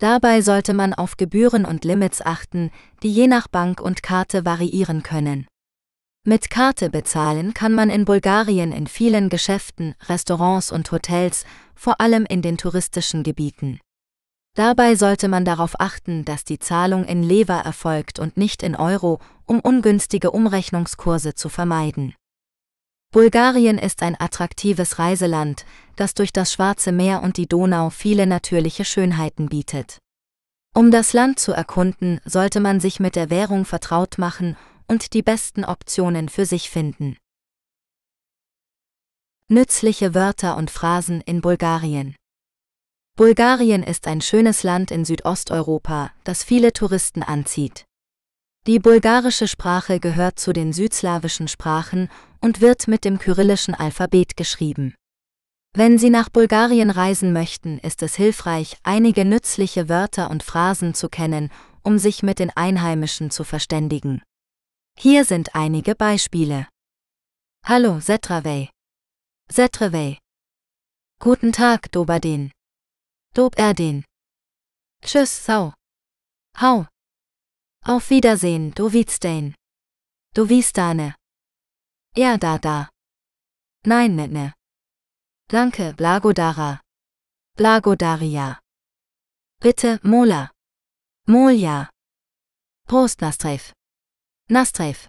Dabei sollte man auf Gebühren und Limits achten, die je nach Bank und Karte variieren können. Mit Karte bezahlen kann man in Bulgarien in vielen Geschäften, Restaurants und Hotels, vor allem in den touristischen Gebieten. Dabei sollte man darauf achten, dass die Zahlung in Lever erfolgt und nicht in Euro, um ungünstige Umrechnungskurse zu vermeiden. Bulgarien ist ein attraktives Reiseland, das durch das Schwarze Meer und die Donau viele natürliche Schönheiten bietet. Um das Land zu erkunden, sollte man sich mit der Währung vertraut machen und die besten Optionen für sich finden. Nützliche Wörter und Phrasen in Bulgarien Bulgarien ist ein schönes Land in Südosteuropa, das viele Touristen anzieht. Die bulgarische Sprache gehört zu den südslawischen Sprachen und wird mit dem kyrillischen Alphabet geschrieben. Wenn Sie nach Bulgarien reisen möchten, ist es hilfreich, einige nützliche Wörter und Phrasen zu kennen, um sich mit den Einheimischen zu verständigen. Hier sind einige Beispiele. Hallo Setravey. Setravey. Guten Tag Dobaden. Doberden. Tschüss Sau. Hau. Auf Wiedersehen Dovizdein. Dovistane. Ja, da, da. Nein, nicht ne, mehr. Ne. Danke, Blagodara. Blagodaria. Bitte, Mola. Molja. Prost, Nastreif. Nastreif.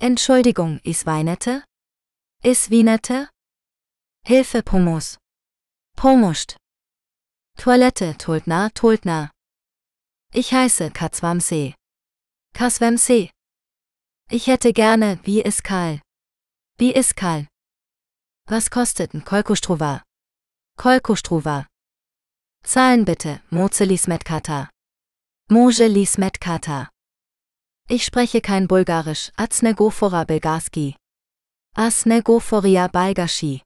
Entschuldigung, is weinete? Is wienete? Hilfe, Pomus. Pomuscht. Toilette, Tultna, Tultna. Ich heiße Katzwamsee. Kaswemsee. Ich hätte gerne, wie ist Karl? Wie ist Karl? Was kostet ein Kolkostruva? Kolkostruva. Zahlen bitte, Mozelis Metkata. Mozelis Metkata. Ich spreche kein Bulgarisch, Atsnegofora Belgarski. Asnegoforia Balgashi.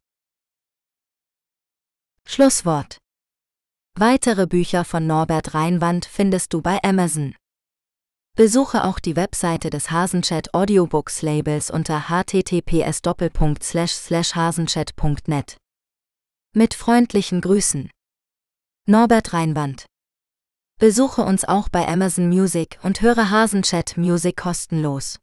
Schlusswort. Weitere Bücher von Norbert Reinwand findest du bei Amazon. Besuche auch die Webseite des Hasenchat Audiobooks Labels unter https://hasenchat.net. Mit freundlichen Grüßen. Norbert Reinwand. Besuche uns auch bei Amazon Music und höre Hasenchat Music kostenlos.